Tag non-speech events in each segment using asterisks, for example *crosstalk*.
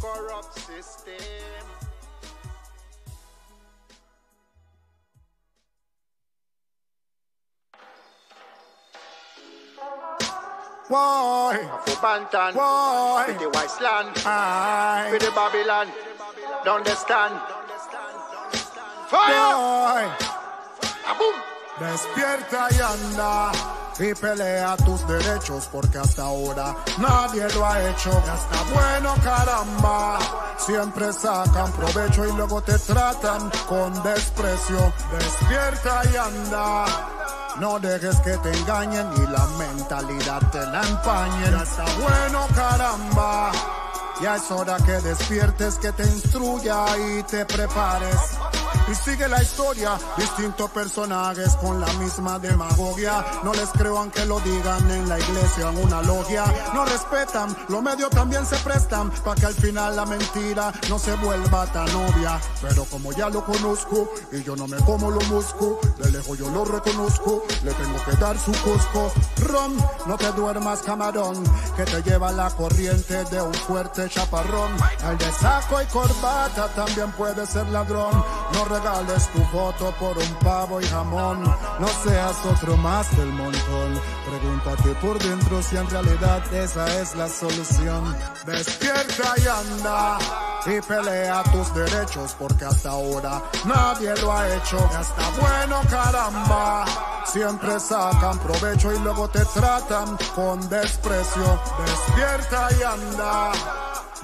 corrupt system. Why? For Bantan. Why? For the Wasteland. Aye. For the Babylon. Don't understand. Fire! Why? Boom! Despierta y anda. y pelea tus derechos porque hasta ahora nadie lo ha hecho. Hasta bueno, caramba. Siempre sacan provecho y luego te tratan con desprecio. Despierta y anda. No dejes que te engañen y la mentalidad te la empañen. Ya está bueno, caramba. Ya es hora que despiertes, que te instruya y te prepares y sigue la historia. Distintos personajes con la misma demagogia. No les creo aunque lo digan en la iglesia, en una logia. No respetan, los medios también se prestan para que al final la mentira no se vuelva tan obvia. Pero como ya lo conozco y yo no me como lo musco, de lejos yo lo reconozco, le tengo que dar su cusco. Ron, no te duermas camarón, que te lleva la corriente de un fuerte chaparrón. Al de saco y corbata también puede ser ladrón. No regales tu voto por un pavo y jamón. No seas otro más del montón. Pregúntate por dentro si en realidad esa es la solución. Despierta y anda y pelea tus derechos porque hasta ahora nadie lo ha hecho. Hasta bueno caramba. Siempre sacan provecho y luego te tratan con desprecio. Despierta y anda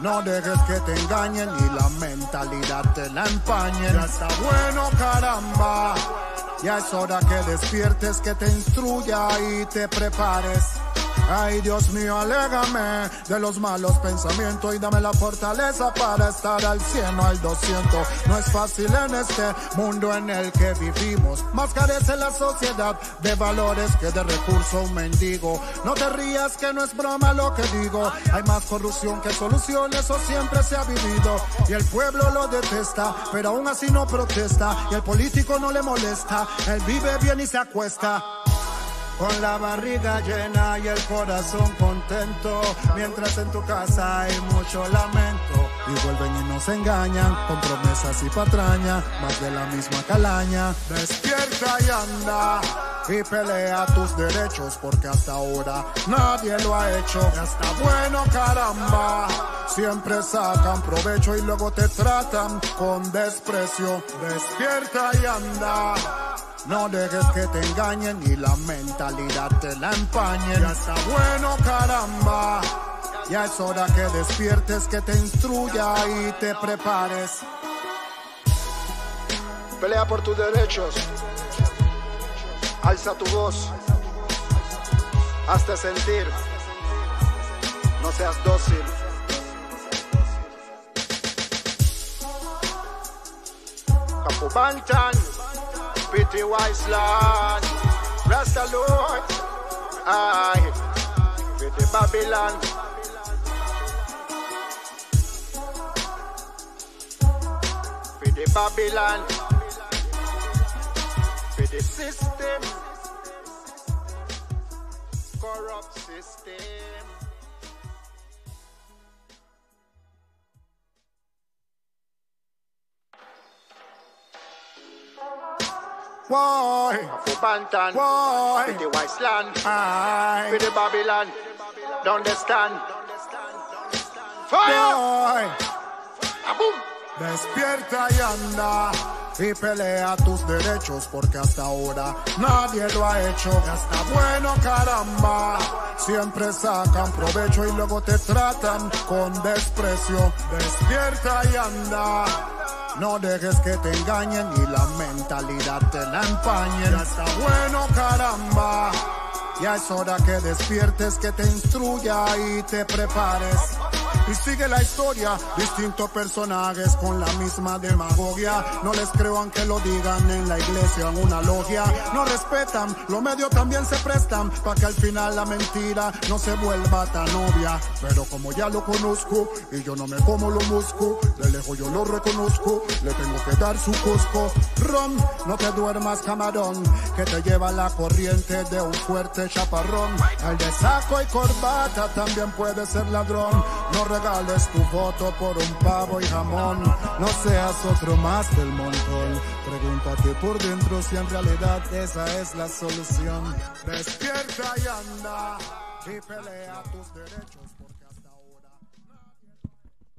no dejes que te engañen y la mentalidad te la empañen. Ya está bueno, caramba. Ya es hora que despiertes, que te instruya y te prepares Ay Dios mío, alégame de los malos pensamientos y dame la fortaleza para estar al cien o al 200. No es fácil en este mundo en el que vivimos, más carece la sociedad de valores que de recursos un mendigo. No te rías que no es broma lo que digo, hay más corrupción que solución, eso siempre se ha vivido. Y el pueblo lo detesta, pero aún así no protesta, y el político no le molesta, él vive bien y se acuesta con la barriga llena y el corazón contento, mientras en tu casa hay mucho lamento. Y vuelven y nos engañan con promesas y patraña, más de la misma calaña. Despierta y anda y pelea tus derechos porque hasta ahora nadie lo ha hecho. hasta bueno, caramba. Siempre sacan provecho y luego te tratan con desprecio. Despierta y anda no dejes que te engañen y la mentalidad te la empañen. Ya está bueno, caramba. Ya es hora que despiertes, que te instruya y te prepares. Pelea por tus derechos. Alza tu voz. Hazte sentir. No seas dócil. Bantan pretty wise land. Rasta Lord, aye, pretty Babylon. Pretty Babylon. Pretty system. Corrupt system. Despierta y anda y pelea tus derechos porque hasta ahora nadie lo ha hecho. hasta bueno caramba, siempre sacan provecho y luego te tratan con desprecio. Despierta y anda no dejes que te engañen y la mentalidad te la empañen. Ya está bueno, caramba. Ya es hora que despiertes, que te instruya y te prepares. Y sigue la historia, distintos personajes con la misma demagogia. No les creo aunque lo digan en la iglesia, en una logia. No respetan, los medios también se prestan para que al final la mentira no se vuelva tan obvia. Pero como ya lo conozco y yo no me como lo musco, de lejos yo lo reconozco, le tengo que dar su cusco. Ron, no te duermas camarón, que te lleva la corriente de un fuerte chaparrón. El de saco y corbata también puede ser ladrón. No regales tu voto por un pavo y jamón. No seas otro más del montón. Pregúntate por dentro si en realidad esa es la solución. Despierta y anda y pelea tus derechos porque hasta ahora.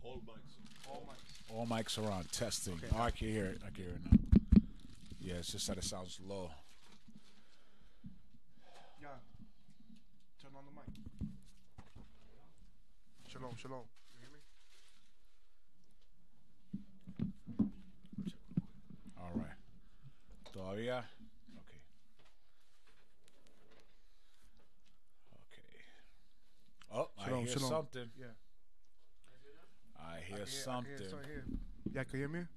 All mics. All mics. All mics are on. Testing. Okay. Oh, I can hear it. I can hear it now. Yeah, it's just that it sounds low. Shalom, shalom. You hear me? All right. Todavía. Okay. Okay. Oh, shalom, I hear shalom. something. Yeah. I hear, I hear something. I hear, so I hear. Y'all can hear me? Okay.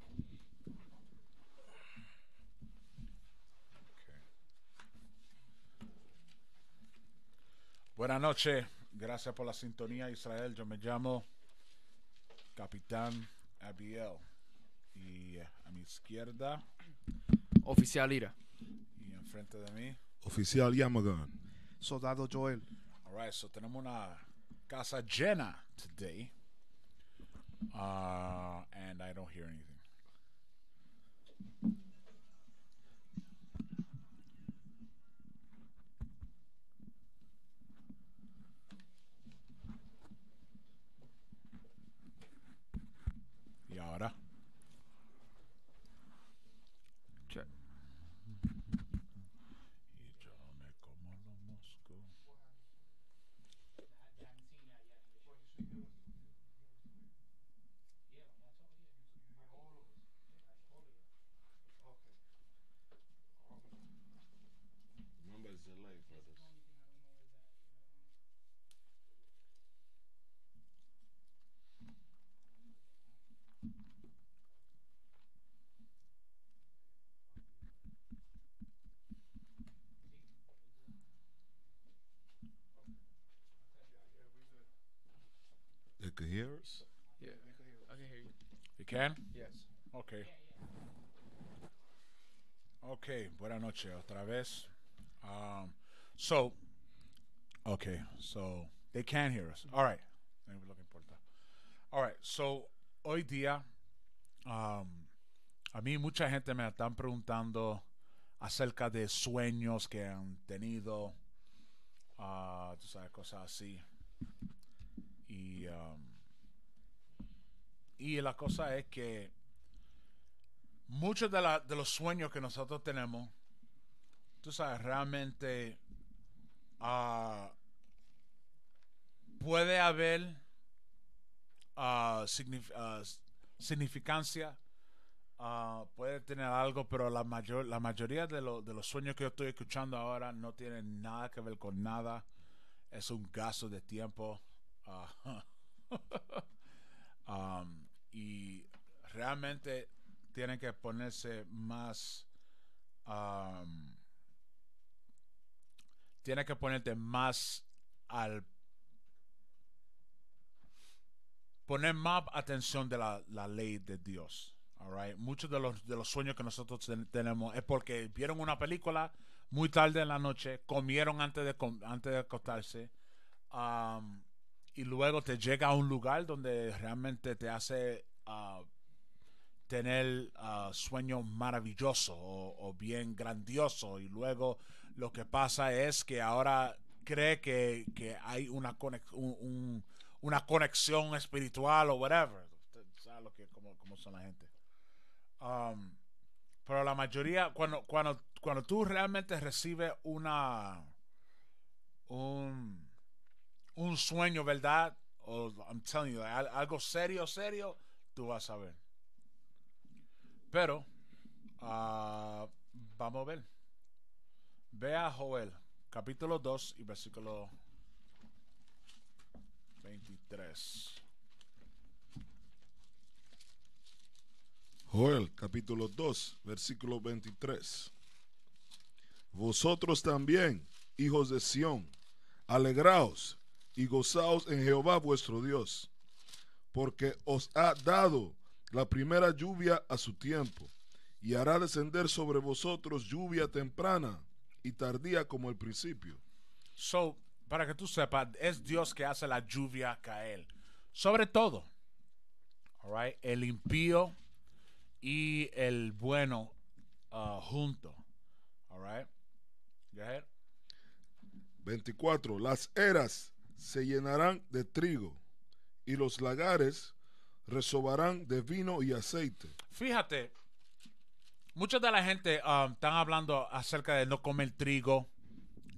Buenas noches. Gracias por la sintonía, Israel. Yo me llamo Capitán Abiel. Y eh, a mi izquierda. Oficial Ira. Y enfrente de mí. Oficial Yamagan. Soldado Joel. All right, so tenemos una casa llena today. Uh, and I don't hear anything. hear us? Yeah, I can hear, Yes. Okay. Okay, buenas noches otra vez. Um, so, okay, so they can hear us. All right. All right, so hoy día, um, a mí mucha gente me están preguntando acerca de sueños que han tenido, ah, tú sabes, cosas así. Y um, y la cosa es que muchos de, la, de los sueños que nosotros tenemos, tú sabes, realmente ah, puede haber uh, significancia, puede tener algo, pero la, mayor, la mayoría de, de los sueños que yo estoy escuchando ahora no tienen nada que ver con nada. Es un gasto de tiempo. *laughs* Um, y realmente tienen que ponerse más um, tiene que ponerte más al poner más atención de la, ley de Dios. All Muchos de los, de los sueños que nosotros tenemos es porque vieron una película muy tarde en la noche, comieron antes de, antes de acostarse, um, y luego te llega a un lugar donde realmente te hace ah, tener ah, sueños maravillosos o, bien grandiosos y luego lo que pasa es que ahora cree que, hay una, una conexión espiritual o whatever. ¿Sabes lo que, cómo, son la gente? Um, pero la mayoría, cuando, cuando, cuando tú realmente recibes una... Un, un sueño, ¿verdad? O, I'm telling you, algo serio, serio, tú vas a ver. Pero, ah, vamos a ver. Ve a Joel, capítulo 2 y versículo 23. Joel capítulo 2, versículo 23. Vosotros también, hijos de Sión, alegraos y gozaos en Jehová vuestro Dios, porque os ha dado la primera lluvia a su tiempo, y hará descender sobre vosotros lluvia temprana y tardía como el principio. So, para que tú sepas, es Dios que hace la lluvia caer. Sobre todo, all el impío y el bueno uh, junto. All Go ahead. 24. Las eras se llenarán de trigo y los lagares resobarán de vino y aceite. Fíjate, mucha de la gente um, están hablando acerca de no comer trigo,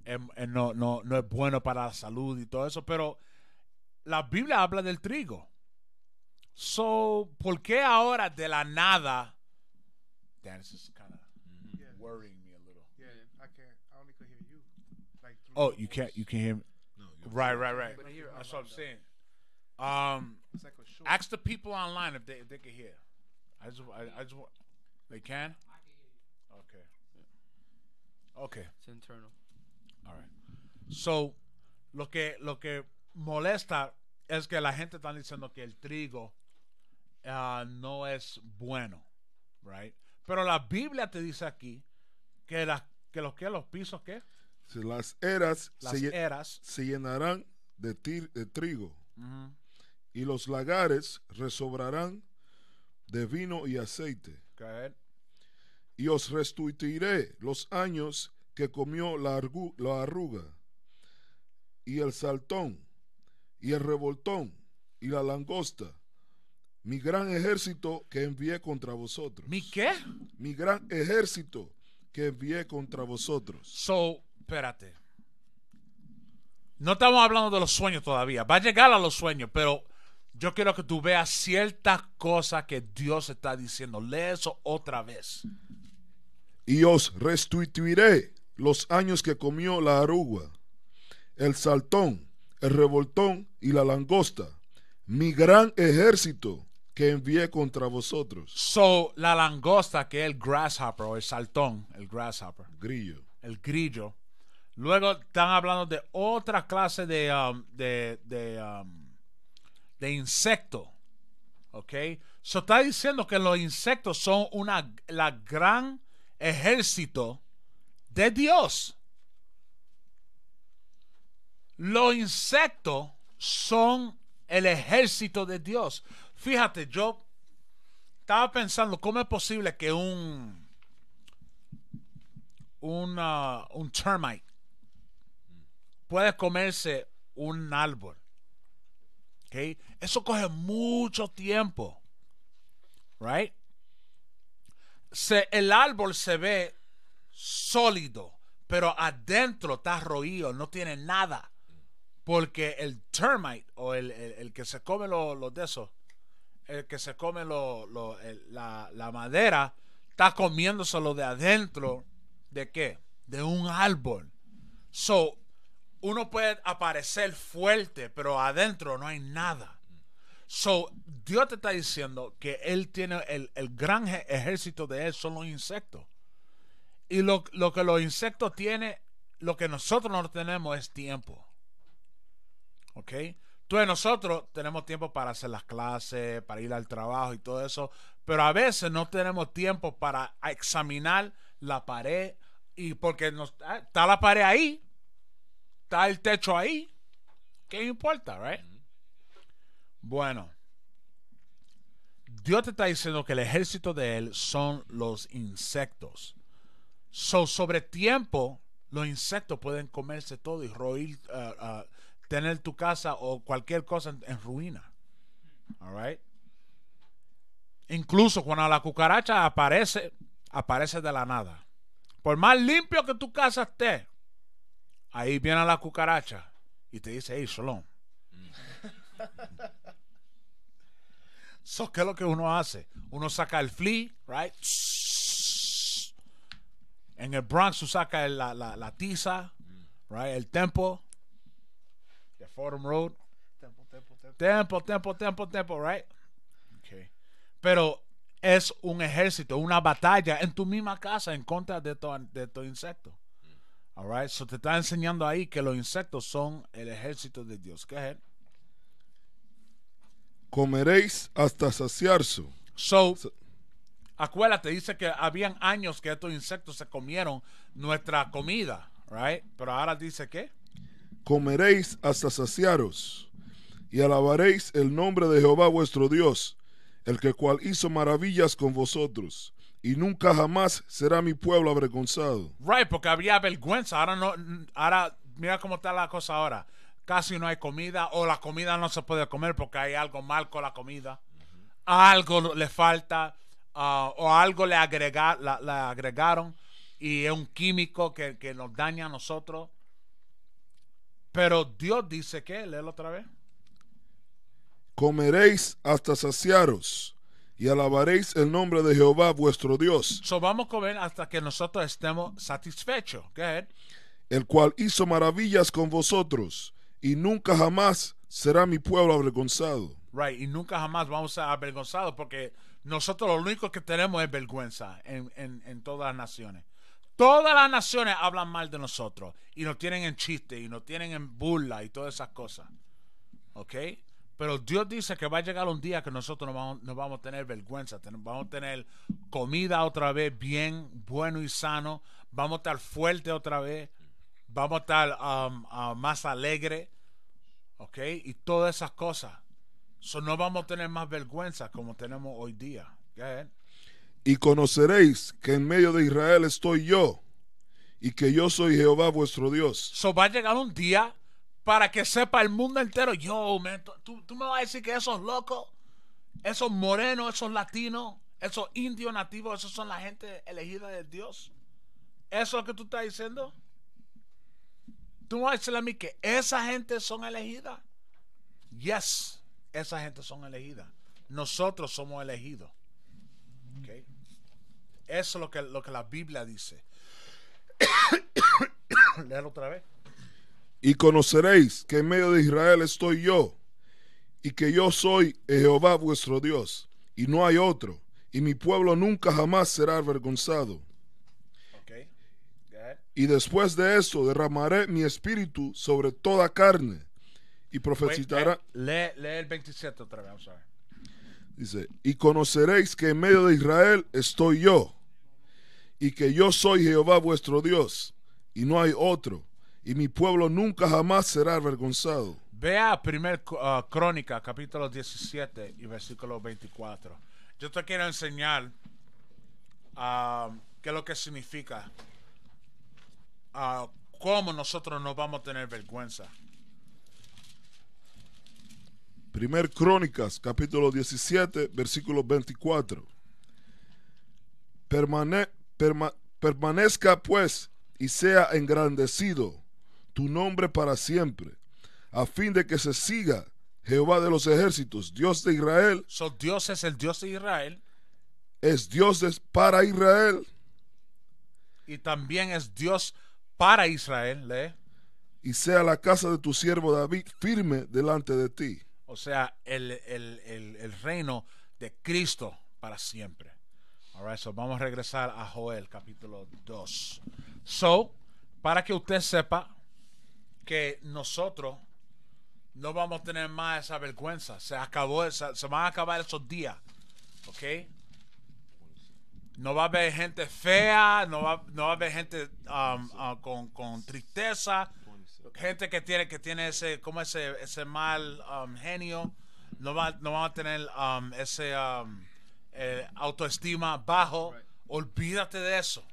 em, em, no, no, no es bueno para la salud y todo eso, pero la Biblia habla del trigo. So, ¿por qué ahora de la nada? Dan, this mm-hmm. worrying me a little. oh, you can't. You hear me. Right, right, right. But here, That's what I'm saying. Um, like ask the people online if they if they can hear. I just I, I just they can. Okay. Okay. It's internal. All right. So, lo que lo que molesta es que la gente está diciendo que el trigo uh, no es bueno, right? Pero la Biblia te dice aquí que las que los que los pisos qué Las eras, se, llenarán de, trigo y los lagares resobrarán de vino y aceite. Y os restituiré los años que comió la, la arruga y el saltón y el revoltón y la langosta mi gran ejército que envié contra vosotros. ¿Mi qué? Mi gran ejército que envié contra vosotros. So, Espérate. No estamos hablando de los sueños todavía. Va a llegar a los sueños, pero yo quiero que tú veas cierta cosa que Dios está diciendo. Lee eso otra vez. Y os restituiré los años que comió la arugua el saltón, el revoltón y la langosta, mi gran ejército que envié contra vosotros. So, la langosta, que es el grasshopper o el saltón, el grasshopper. Grillo. El grillo Luego están hablando de otra clase de, um, um, de, insecto. ¿Ok? Se está diciendo que los insectos son una, la gran ejército de Dios. Los insectos son el ejército de Dios. Fíjate, yo estaba pensando cómo es posible que un, un termite puede comerse un árbol. ¿Okay? Eso coge mucho tiempo. Right? el árbol se ve sólido, pero adentro está roído, no tiene nada. Porque el termite o el, el, que se come los de esos, el que se come lo, la, madera, está comiéndose lo de adentro. ¿De qué? De un árbol. So, uno puede aparecer fuerte, pero adentro no hay nada. So, Dios te está diciendo que Él tiene el, gran ejército de Él, son los insectos. Y lo, que los insectos tienen, lo que nosotros no tenemos es tiempo. ¿Ok? Entonces nosotros tenemos tiempo para hacer las clases, para ir al trabajo y todo eso, pero a veces no tenemos tiempo para examinar la pared y porque ah, está la pared ahí, está el techo ahí. ¿Qué importa, right? Bueno, Dios te está diciendo que el ejército de él son los insectos. So, sobre tiempo, los insectos pueden comerse todo y roír uh, uh, tener tu casa o cualquier cosa en, ruina. Incluso cuando la cucaracha aparece, aparece de la nada. Por más limpio que tu casa esté, Ahí viene la cucaracha y te dice, hey, Shalom. so, ¿qué es lo que uno hace? Uno saca el flea, right? En el Bronx tú saca la, tiza, right? El tempo, the Forum Road. Tempo, tempo, tempo. Tempo, tempo, right? Okay. Pero es un ejército, una batalla en tu misma casa en contra de estos de insectos. All te está enseñando ahí que los insectos son el ejército de Dios. ¿Qué Comeréis hasta saciarse. So, acuérdate, dice que habían años que estos insectos se comieron nuestra comida, right? Pero ahora dice que comeréis hasta saciaros y alabaréis el nombre de Jehová vuestro Dios, el que cual hizo maravillas con vosotros y nunca jamás será mi pueblo avergonzado. Right, porque había vergüenza. Ahora no, ahora mira cómo está la cosa ahora. Casi no hay comida o la comida no se puede comer porque hay algo mal con la comida. Algo le falta ah, o algo le, agrega, la, agregaron y es un químico que, que nos daña a nosotros. Pero Dios dice que, léelo otra vez. Comeréis hasta saciaros y alabaréis el nombre de Jehová vuestro Dios. So vamos a comer hasta que nosotros estemos satisfechos. El cual hizo maravillas con vosotros y nunca jamás será mi pueblo avergonzado. Right, y nunca jamás vamos a ser avergonzados porque nosotros lo único que tenemos es vergüenza en, en, en todas las naciones. Todas las naciones hablan mal de nosotros y nos tienen en chiste y nos tienen en burla y todas esas cosas. ¿Ok? Pero Dios dice que va a llegar un día que nosotros no vamos, a tener vergüenza, vamos a tener comida otra vez bien, bueno y sano, vamos a estar fuerte otra vez, vamos a estar um, uh, más alegre, ¿ok? Y todas esas cosas. no vamos a tener más vergüenza como tenemos hoy día. Y conoceréis que en medio de Israel estoy yo y que yo soy Jehová vuestro Dios. So va a llegar un día para que sepa el mundo entero, yo, ¿tú, me vas a decir que esos locos, esos morenos, esos latinos, esos indios nativos, esos son la gente elegida de Dios. ¿Eso es lo que tú estás diciendo? Tú me vas a decir a mí que esa gente son elegidas. Yes, esa gente son elegidas. Nosotros somos elegidos. Eso es lo que, lo que la Biblia dice. *coughs* Léalo otra vez y conoceréis que en medio de Israel estoy yo, y que yo soy Jehová vuestro Dios, y no hay otro, y mi pueblo nunca jamás será avergonzado. Y después de eso derramaré mi espíritu sobre toda carne, y profetizará. Eh, lee, el 27 otra vez, Dice, y conoceréis que en medio de Israel estoy yo, y que yo soy Jehová vuestro Dios, y no hay otro y mi pueblo nunca jamás será avergonzado. Vea primer uh, Crónica, capítulo 17 y versículo 24. Yo te quiero enseñar uh, qué es lo que significa, uh, cómo nosotros no vamos a tener vergüenza. Primer Crónicas, capítulo 17, versículo 24. permanezca pues y sea engrandecido tu nombre para siempre, a fin de que se siga Jehová de los ejércitos, Dios de Israel. So, Dios es el Dios de Israel. Es Dios para Israel. Y también es Dios para Israel. Y sea la casa de tu siervo David firme delante de ti. O sea, el, reino de Cristo para siempre. All so vamos a regresar a Joel capítulo 2. So, para que usted sepa, que nosotros no vamos a tener más esa vergüenza. Se acabó, se, van a acabar esos días. ¿Ok? No va a haber gente fea, no va, no va a haber gente um, uh, con, tristeza, gente que tiene, que tiene ese, como ese, mal um, genio, no va, no va a tener um, ese eh, autoestima bajo. Olvídate de eso.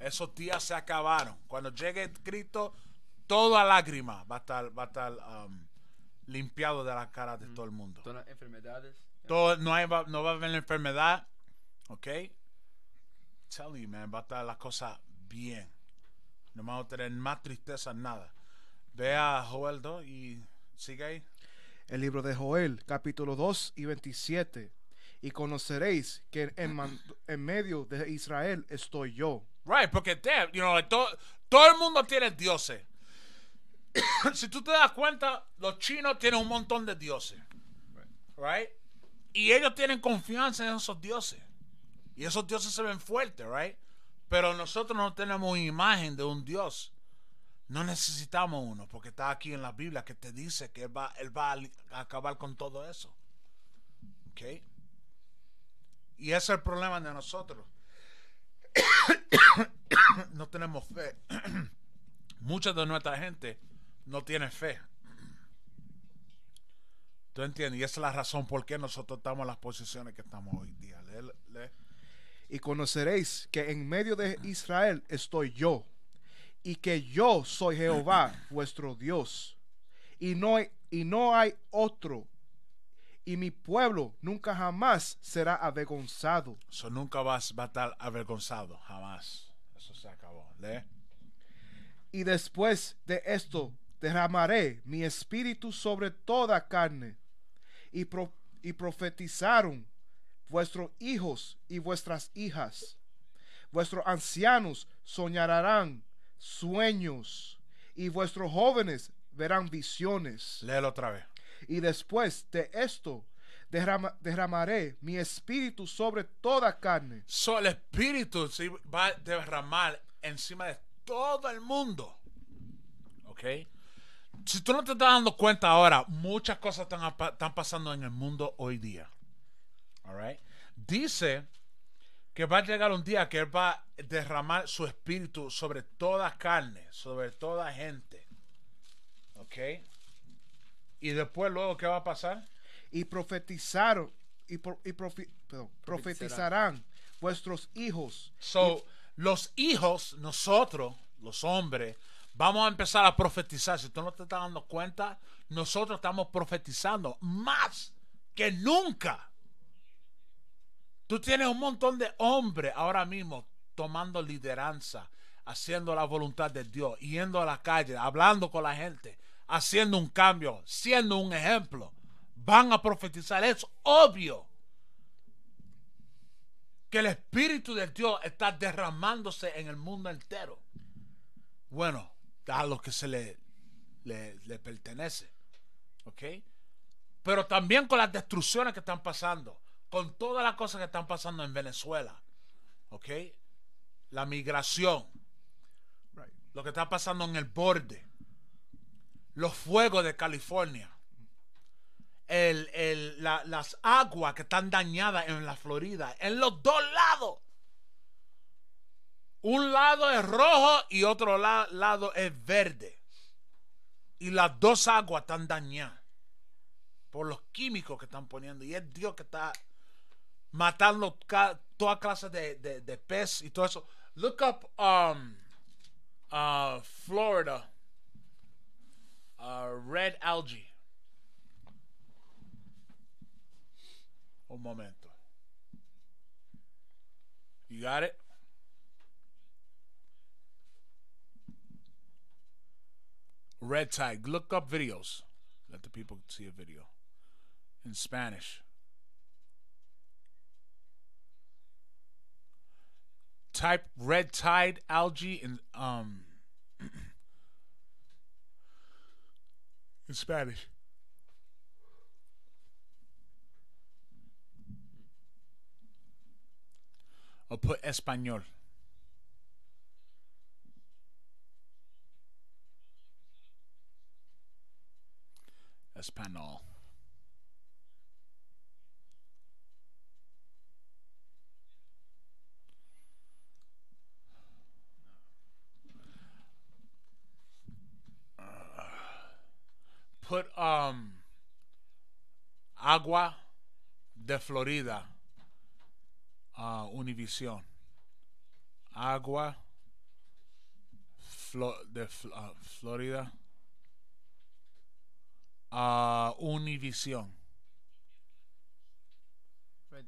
Esos días se acabaron. Cuando llegue Cristo, toda lágrima va a estar, va estar um, limpiado de la cara de todo el mundo. Todas las enfermedades. no, hay, no va a haber enfermedad. ¿Ok? Tell you, man, va a estar las cosas bien. No vamos a tener más tristeza, nada. Ve a Joel 2 y sigue ahí. El libro de Joel, capítulo 2 y 27. Y conoceréis que *clears throat* en, medio de Israel estoy yo. Right, porque todo el mundo tiene dioses. *coughs* si tú te das cuenta, los chinos tienen un montón de dioses. Right? Y ellos tienen confianza en esos dioses. Y esos dioses se ven fuertes, right? Pero nosotros no tenemos imagen de un dios. No necesitamos uno, porque está aquí en la Biblia que te dice que él va, él va a acabar con todo eso. ¿Ok? Y ese es el problema de nosotros. *coughs* no tenemos fe. *coughs* Mucha de nuestra gente no tiene fe. ¿Tú entiendes? Y esa es la razón por qué nosotros estamos en las posiciones que estamos hoy día. Le, Y conoceréis que en medio de Israel estoy yo, y que yo soy Jehová, *clears throat* vuestro Dios, y no, hay, y no hay otro, y mi pueblo nunca jamás será avergonzado. Eso nunca vas va a estar avergonzado, jamás. Eso se acabó. Y después de esto derramaré mi espíritu sobre toda carne, y, profetizaron vuestros hijos y vuestras hijas. Vuestros ancianos soñarán sueños, y vuestros jóvenes verán visiones. Léelo otra vez. Y después de esto, derramaré mi espíritu sobre toda carne. So, el espíritu se va a derramar encima de todo el mundo. ¿Ok? si tú no te estás dando cuenta ahora, muchas cosas están, pasando en el mundo hoy día. Dice que va a llegar un día que Él va a derramar su espíritu sobre toda carne, sobre toda gente. ¿Ok? Y después, luego, ¿qué va a pasar? Y y, profetizarán. vuestros hijos. So, los hijos, nosotros, los hombres, Vamos a empezar a profetizar. Si tú no te estás dando cuenta, nosotros estamos profetizando más que nunca. Tú tienes un montón de hombres ahora mismo tomando lideranza, haciendo la voluntad de Dios, yendo a la calle, hablando con la gente, haciendo un cambio, siendo un ejemplo. Van a profetizar. Es obvio que el Espíritu de Dios está derramándose en el mundo entero. Bueno, a lo que se le, le, pertenece. ¿Ok? Pero también con las destrucciones que están pasando, con todas las cosas que están pasando en Venezuela. ¿Ok? La migración, lo que está pasando en el borde, los fuegos de California, las aguas que están dañadas en la Florida, en los dos lados. Un lado es rojo y otro lado es verde. Y las dos aguas están dañadas por los químicos que están poniendo. Y es Dios que está matando toda clase de, de, de pez y todo eso. Look up um, uh, Florida uh, red algae. Un momento. You got it? Red Tide. Look up videos. Let the people see a video in Spanish. Type red tide algae in um *clears throat* in Spanish. I'll put español. put um, agua de Florida, uh, Univision. Agua Flo de uh, Florida a Univision. No,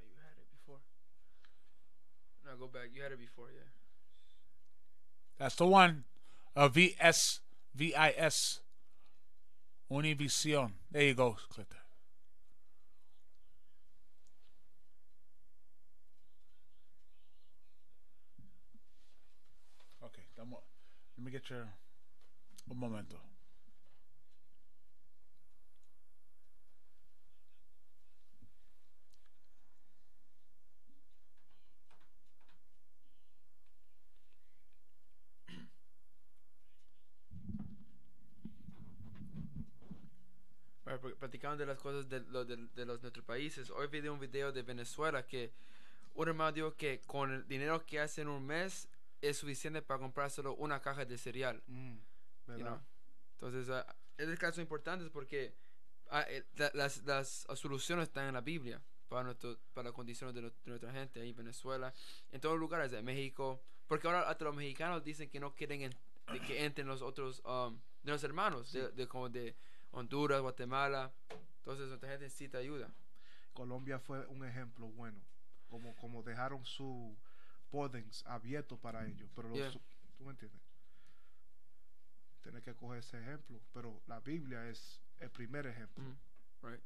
you had it before. No, go back. You had it before, yeah. That's the one. Uh, Univision. There you go. Click that. Okay, let me get your. Un momento. practicando de las cosas de, lo, de, los nuestros países. Hoy vi un video de Venezuela que un hermano dijo que con el dinero que hace en un mes es suficiente para comprárselo una caja de cereal. Mm. Entonces, uh, es caso importante porque ah, eh, las, las, soluciones están en la Biblia para, nuestro, para las condiciones de, nuestra gente ahí en Venezuela, en todos los lugares, de México, porque ahora hasta los mexicanos dicen que no quieren que entren los otros, um, de los hermanos, de, como de Honduras, Guatemala, entonces nuestra gente necesita ayuda. Colombia fue un ejemplo bueno, como, como dejaron su abierto para mm. ellos, pero tú me entiendes tener que coger ese ejemplo. Pero la Biblia es el primer ejemplo. Mm, right.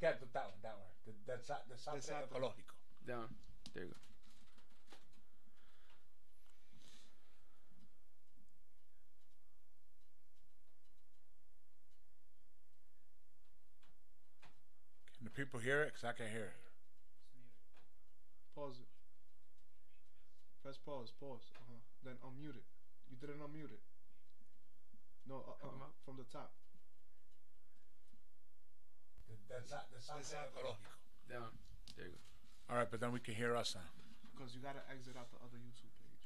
got just that one, that one. that's, that's, There you go. people hear it? Because I can hear it. Pause it. Press pause, pause. Uh huh. Then unmute it. You didn't unmute it. No, uh, uh from the top. Down. There you go. All right, but then we can hear us now. Because you gotta exit out the other YouTube page.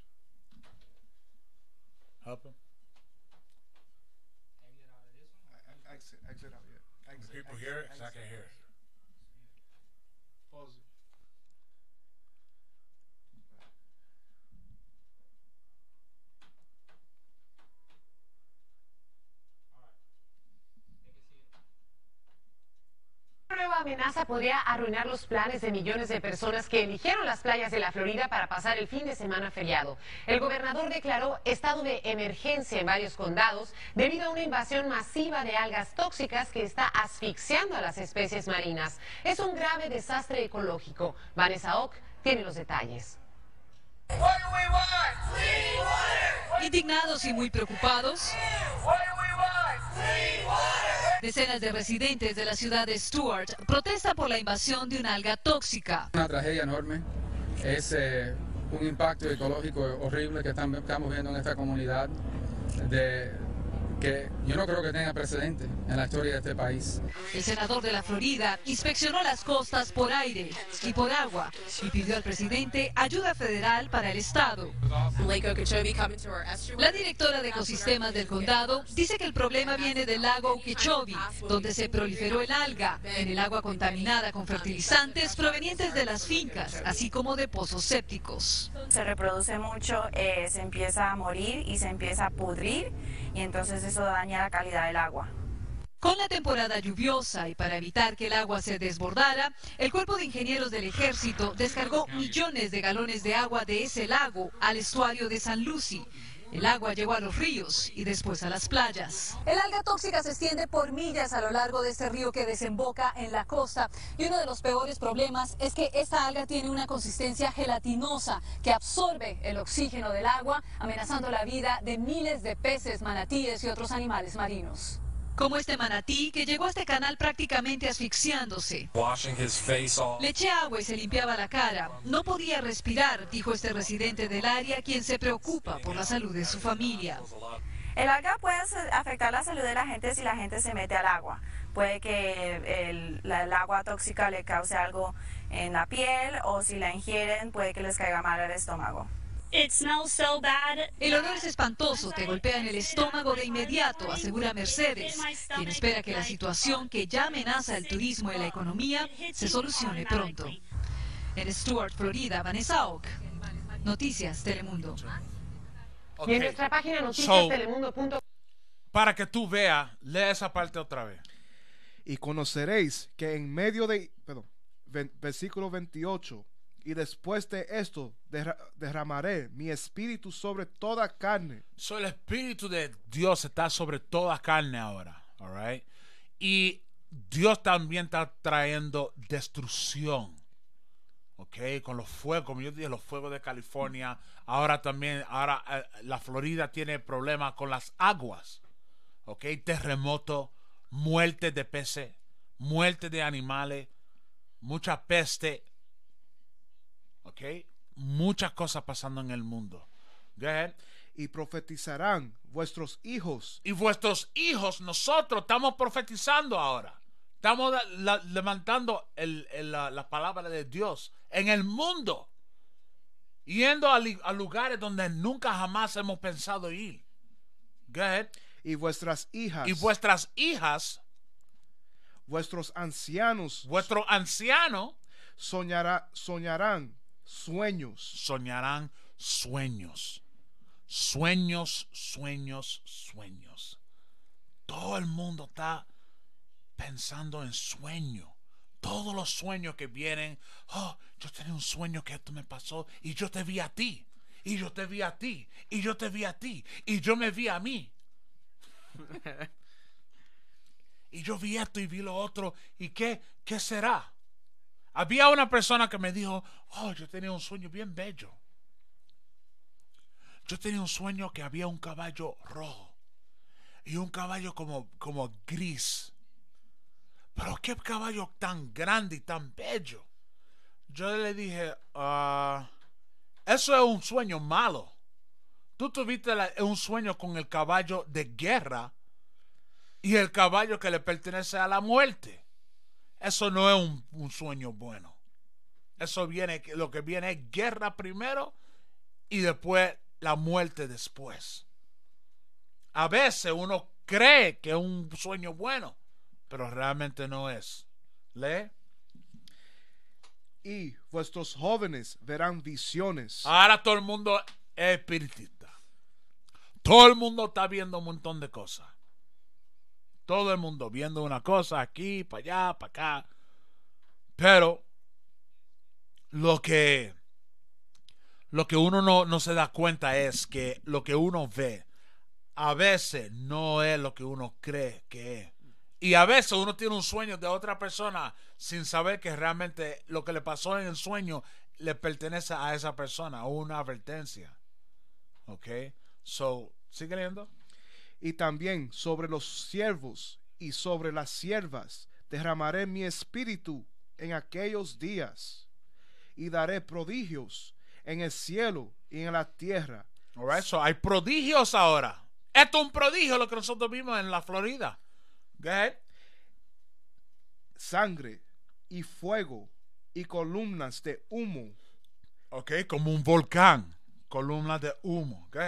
Help him. Exit, out. exit out. Yeah. Exit, People hear it. 'Cause I can hear it. Pause. podría arruinar los planes de millones de personas que eligieron las playas de la Florida para pasar el fin de semana feriado. El gobernador declaró estado de emergencia en varios condados debido a una invasión masiva de algas tóxicas que está asfixiando a las especies marinas. Es un grave desastre ecológico. Vanessa Ock tiene los detalles. Indignados y muy preocupados. Decenas de residentes de la ciudad de Stuart protestan por la invasión de una alga tóxica. Una tragedia enorme. Es eh, un impacto ecológico horrible que estamos viendo en esta comunidad de que yo no creo que tenga precedente en la historia de este país. El senador de la Florida inspeccionó las costas por aire y por agua y pidió al presidente ayuda federal para el Estado. La directora de ecosistemas del condado dice que el problema viene del lago Okeechobee, donde se proliferó el alga en el agua contaminada con fertilizantes provenientes de las fincas, así como de pozos sépticos. Se reproduce mucho, eh, se empieza a morir y se empieza a pudrir y entonces eso daña la calidad del agua. Con la temporada lluviosa y para evitar que el agua se desbordara, el Cuerpo de Ingenieros del Ejército descargó millones de galones de agua de ese lago al estuario de San Lucie. El agua llegó a los ríos y después a las playas. El alga tóxica se extiende por millas a lo largo de este río que desemboca en la costa. Y uno de los peores problemas es que esta alga tiene una consistencia gelatinosa que absorbe el oxígeno del agua, amenazando la vida de miles de peces, manatíes y otros animales marinos como este manatí que llegó a este canal prácticamente asfixiándose. agua Le eché y se limpiaba la cara, no podía respirar, dijo este residente del área, quien se preocupa por la salud de su familia. El alga puede afectar la salud de la gente si la gente se mete al agua. Puede que el, el agua tóxica le cause algo en la piel o si la ingieren puede que les caiga mal el estómago. El olor es espantoso, te golpea en el estómago de inmediato, asegura Mercedes, quien espera que la situación que ya amenaza el turismo y la economía se solucione pronto. En Stuart, Florida, Vanessa Ock. Noticias Telemundo. Y en nuestra página noticiastelemundo.com. para que tú veas, lea esa parte otra vez. Y conoceréis que en medio de, perdón, versículo 28 y después de esto derramaré mi espíritu sobre toda carne. soy el espíritu de Dios está sobre toda carne ahora. Y Dios también está trayendo destrucción. ¿Ok? Con los fuegos, como yo dije, los fuegos de California. Ahora también, ahora eh, la Florida tiene problemas con las aguas. ¿Ok? Terremoto, muerte de peces, muerte de animales, mucha peste Muchas cosas pasando en el mundo. Y profetizarán vuestros hijos. Y vuestros hijos, nosotros estamos profetizando ahora. Estamos levantando la, palabra de Dios en el mundo. Yendo a, lugares donde nunca jamás hemos pensado ir. Y vuestras hijas. Y vuestras hijas. Vuestros ancianos. Vuestro anciano. Soñará, soñarán sueños. Soñarán sueños. Sueños, sueños, sueños. Todo el mundo está pensando en sueño. Todos los sueños que vienen. Oh, yo tenía un sueño que esto me pasó y yo te vi a ti. Y yo te vi a ti. Y yo te vi a ti. Y yo me vi a mí. *laughs* y yo vi esto y vi lo otro. ¿Y qué, qué será? Había una persona que me dijo, oh, yo tenía un sueño bien bello. Yo tenía un sueño que había un caballo rojo y un caballo como, como gris. Pero qué caballo tan grande y tan bello. Yo le dije, ah, eso es un sueño malo. Tú tuviste un sueño con el caballo de guerra y el caballo que le pertenece a la muerte. Eso no es un, sueño bueno. Eso viene, lo que viene es guerra primero y después la muerte después. A veces uno cree que es un sueño bueno, pero realmente no es. Lee. Y vuestros jóvenes verán visiones. Ahora todo el mundo es espiritista. Todo el mundo está viendo un montón de cosas. Todo el mundo viendo una cosa aquí, para allá, para acá. Pero lo que, lo que uno no, se da cuenta es que lo que uno ve a veces no es lo que uno cree que es. Y a veces uno tiene un sueño de otra persona sin saber que realmente lo que le pasó en el sueño le pertenece a esa persona una advertencia. ¿Ok? So, sigue leyendo y también sobre los siervos y sobre las siervas derramaré mi espíritu en aquellos días y daré prodigios en el cielo y en la tierra. All right, so hay prodigios ahora. Esto es un prodigio lo que nosotros vimos en la Florida. Go Sangre y fuego y columnas de humo. Ok, como un volcán. Columnas de humo. Go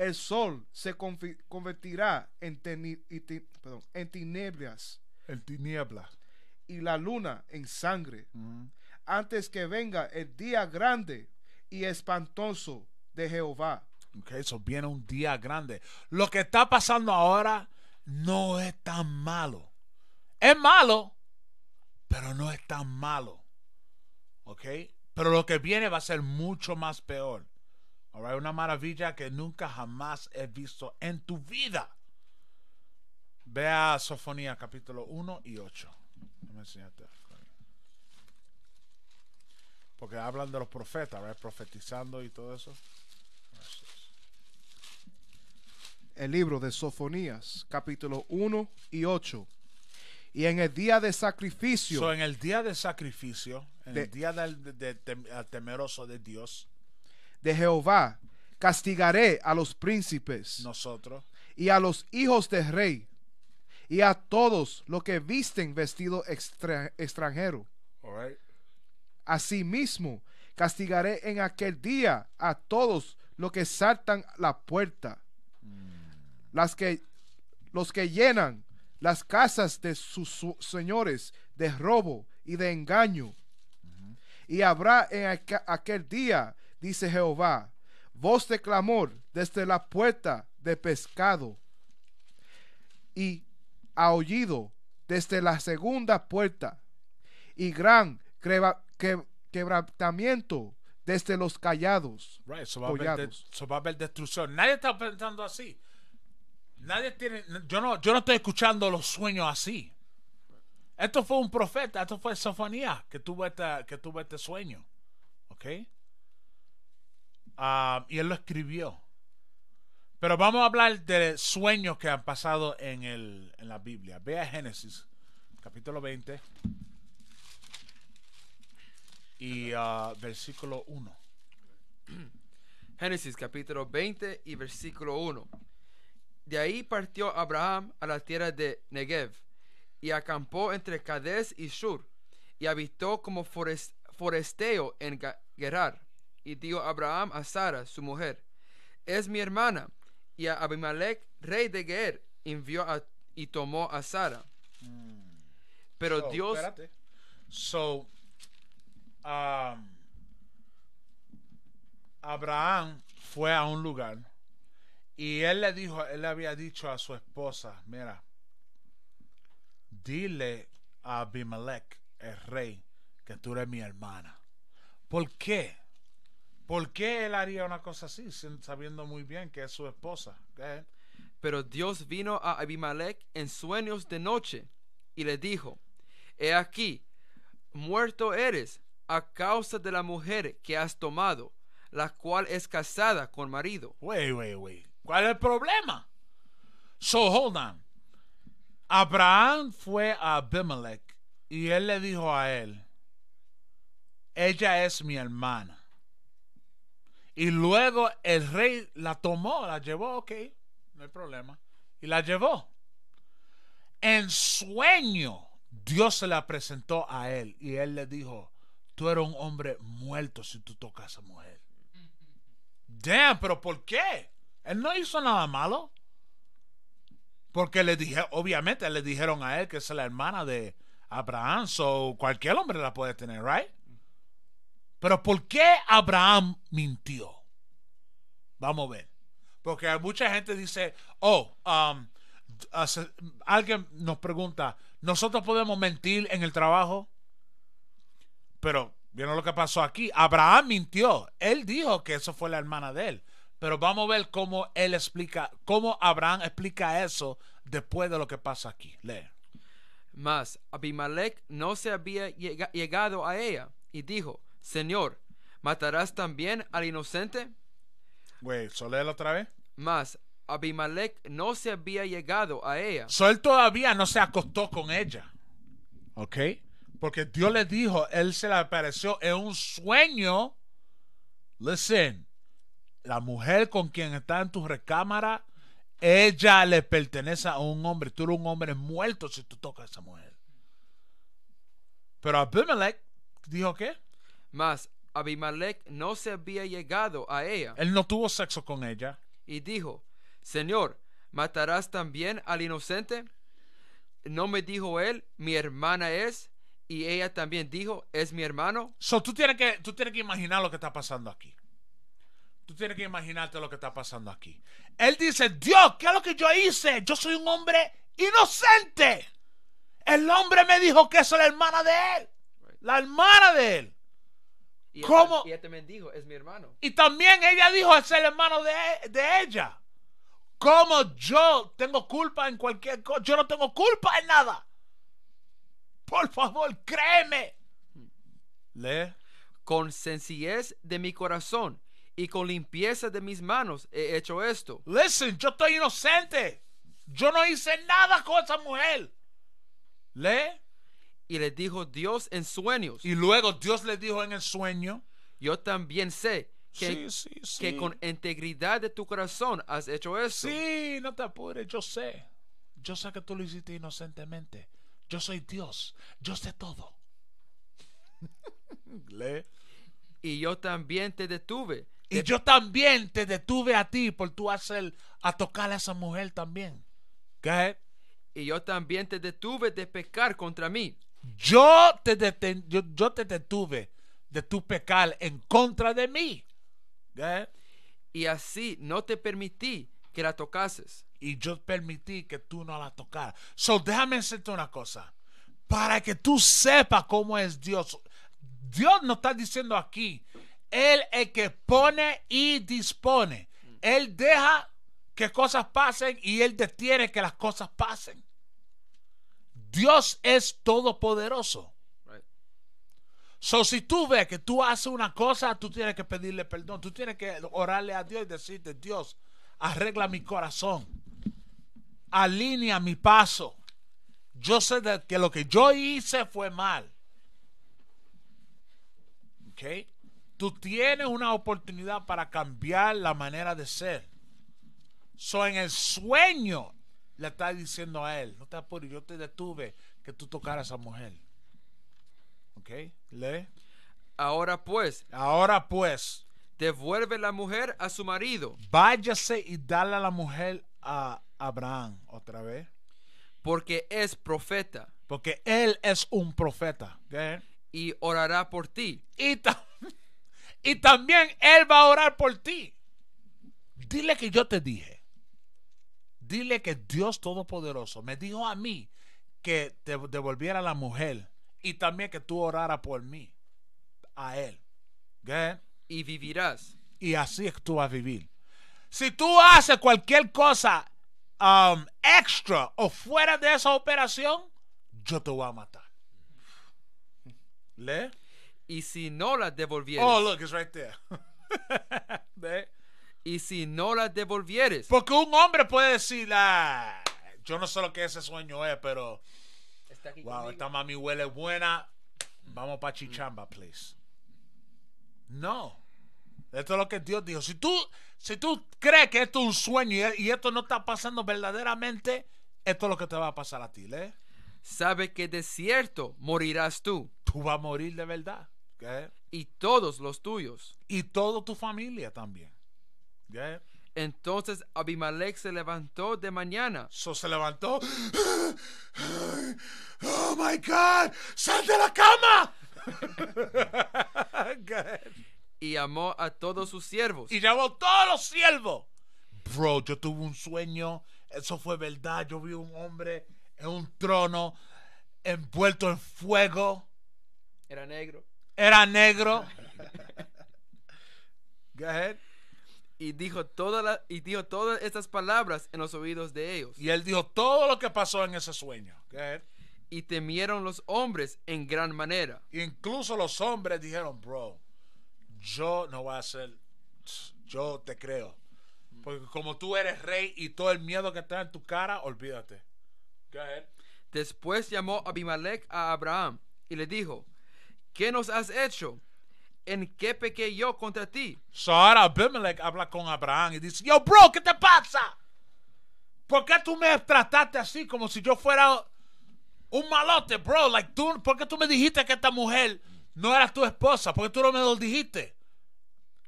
el sol se convertirá en, perdón, en tinieblas. tinieblas. Y la luna en sangre. Mm. Antes que venga el día grande y espantoso de Jehová. Okay, eso viene un día grande. Lo que está pasando ahora no es tan malo. Es malo, pero no es tan malo. Ok, pero lo que viene va a ser mucho más peor. Ahora una maravilla que nunca jamás he visto en tu vida. Vea Sofonía capítulo 1 y 8. Porque hablan de los profetas, profetizando y todo eso. El libro de Sofonías, capítulo 1 y 8. Y en el día de sacrificio. So, en el día de sacrificio, en el día temeroso de Dios de Jehová. Castigaré a los príncipes. Nosotros. Y a los hijos del rey. Y a todos los que visten vestido extranjero. Asimismo, castigaré en aquel día a todos los que saltan la puerta. Mm. Las que, los que llenan las casas de sus señores de robo y de engaño. Y habrá en aquel día dice Jehová, voz de clamor desde la puerta de pescado y aullido desde la segunda puerta y gran quebrantamiento desde los callados. Right, so va, a haber va, a haber destrucción. Nadie está pensando así. Nadie tiene. Yo no, yo no estoy escuchando los sueños así. Esto fue un profeta, esto fue Sofonía que tuvo, que tuvo este sueño. ¿Ok? Ah, y él lo escribió. Pero vamos a hablar de sueños que han pasado en, la Biblia. Vea Génesis, capítulo 20 ah, y versículo 1. Génesis capítulo 20 y versículo 1. De ahí partió Abraham a la tierra de Negev y acampó entre Cades y Shur y habitó como foresteo en Gerar y dio Abraham a Sara, su mujer. Es mi hermana. Y a Abimelech, rey de Geer, envió y tomó a Sara. Mm. Pero Dios... So, um, Abraham fue a un lugar y él le dijo, él había dicho a su esposa, mira, dile a Abimelech, el rey, que tú eres mi hermana. ¿Por qué? ¿Por qué él haría una cosa así, sabiendo muy bien que es su esposa? Pero Dios vino a Abimelech en sueños de noche y le dijo, He aquí, muerto eres a causa de la mujer que has tomado, la cual es casada con marido. ¿Cuál es el problema? So, hold on. Abraham fue a Abimelech y él le dijo a él, Ella es mi hermana. Y luego el rey la tomó, la llevó, ok, no hay problema. Y la llevó. En sueño, Dios se la presentó a él y él le dijo, tú eres un hombre muerto si tú tocas a mujer. Damn, pero ¿por qué? Él no hizo nada malo. Porque le dije, obviamente le dijeron a él que es la hermana de Abraham, so cualquier hombre la puede tener, right? Pero ¿por qué Abraham mintió? Vamos a ver. Porque mucha gente dice, oh, um, alguien nos pregunta, ¿nosotros podemos mentir en el trabajo? Pero, ¿vieron lo que pasó aquí? Abraham mintió. Él dijo que eso fue la hermana de él. Pero vamos a ver cómo él explica, cómo Abraham explica eso después de lo que pasa aquí. Lee. Mas Abimelech no se había llegado a ella y dijo, Señor, ¿matarás también al inocente? Güey, él otra vez. Mas Abimelech no se había llegado a ella. Sol todavía no se acostó con ella. ¿Ok? Porque Dios le dijo, él se le apareció en un sueño. Listen, la mujer con quien está en tu recámara, ella le pertenece a un hombre. Tú eres un hombre muerto si tú tocas a esa mujer. Pero Abimelech dijo, que mas Abimelech no se había llegado a ella. Él no tuvo sexo con ella. Y dijo, Señor, ¿matarás también al inocente? No me dijo él, mi hermana es, y ella también dijo, es mi hermano. tú, tienes que, tú tienes que imaginar lo que está pasando aquí. Tú tienes que imaginarte lo que está pasando aquí. Él dice, Dios, ¿qué es lo que yo hice? Yo soy un hombre inocente. El hombre me dijo que es la hermana de él. La hermana de él. Y ¿Cómo? Ella, y este dijo, es mi hermano. Y también ella dijo, es el hermano de, ella. ¿Cómo yo tengo culpa en cualquier cosa? Yo no tengo culpa en nada. Por favor, créeme. Lee. Con sencillez de mi corazón y con limpieza de mis manos he hecho esto. Listen, yo estoy inocente. Yo no hice nada con esa mujer. Lee. Y le dijo Dios en sueños. Y luego Dios le dijo en el sueño. Yo también sé que, con integridad de tu corazón has hecho eso. Sí, no te apures, yo sé. Yo sé que tú lo hiciste inocentemente. Yo soy Dios. Yo sé todo. *laughs* Y yo también te detuve. Y yo también te detuve a ti por tú hacer a tocar a esa mujer también. ¿Qué? Y yo también te detuve de pecar contra mí yo te, yo, te detuve de tu pecal en contra de mí. Y así no te permití que la tocases. Y yo permití que tú no la tocaras. So déjame decirte una cosa. Para que tú sepas cómo es Dios. Dios nos está diciendo aquí. Él es el que pone y dispone. Mm. Él deja que cosas pasen y él detiene que las cosas pasen. Dios es todopoderoso. So, si tú ves que tú haces una cosa, tú tienes que pedirle perdón. Tú tienes que orarle a Dios y decirte, Dios, arregla mi corazón. Alinea mi paso. Yo sé que lo que yo hice fue mal. ¿Ok? Tú tienes una oportunidad para cambiar la manera de ser. So, en el sueño le está diciendo a él, no te apures, yo te detuve que tú tocaras a esa mujer. ¿Ok? Lee. Ahora pues. Ahora pues. Devuelve la mujer a su marido. Váyase y dale a la mujer a Abraham otra vez. Porque es profeta. Porque él es un profeta. Y orará por ti. *laughs* y también él va a orar por ti. Dile que yo te dije. Dile que Dios Todopoderoso me dijo a mí que te devolviera la mujer y también que tú oraras por mí, a él. ¿Qué? Y vivirás. Y así es tú vas a vivir. Si tú haces cualquier cosa um, extra o fuera de esa operación, yo te voy a matar. ¿Le? Y si no la devolvieras. Oh, look, it's right there. *laughs* y si no la devolvieres. Porque un hombre puede decir, ah, yo no sé lo que ese sueño es, pero Está wow, esta mami huele buena, vamos para Chichamba, please. No. Esto es lo que Dios dijo. Si tú, si tú crees que esto es un sueño y, esto no está pasando verdaderamente, esto es lo que te va a pasar a ti, ¿eh? Sabe que de cierto morirás tú. Tú vas a morir de verdad. ¿Qué? Y todos los tuyos. Y toda tu familia también. Entonces Abimelech se levantó de mañana. ¿Eso se levantó. *gasps* *gasps* Oh my God, sal de la cama. *laughs* Y llamó a todos sus siervos. Y llamó a todos los siervos. Bro, yo tuve un sueño. Eso fue verdad. Yo vi un hombre en un trono envuelto en fuego. Era negro. Era negro. *laughs* Go y dijo, y dijo todas estas palabras en los oídos de ellos. Y él dijo todo lo que pasó en ese sueño. Y temieron los hombres en gran manera. incluso los hombres dijeron, bro, yo no voy a ser, yo te creo. Porque como tú eres rey y todo el miedo que está en tu cara, olvídate. Después llamó Abimelech a Abraham y le dijo, ¿qué nos has hecho? ¿en qué pequé yo contra ti? So Abimelech habla con Abraham y dice, yo, bro, ¿qué te pasa? ¿Por qué tú me trataste así como si yo fuera un malote, bro? Like, tú, ¿Por qué tú me dijiste que esta mujer no era tu esposa? ¿Por qué tú no me lo dijiste?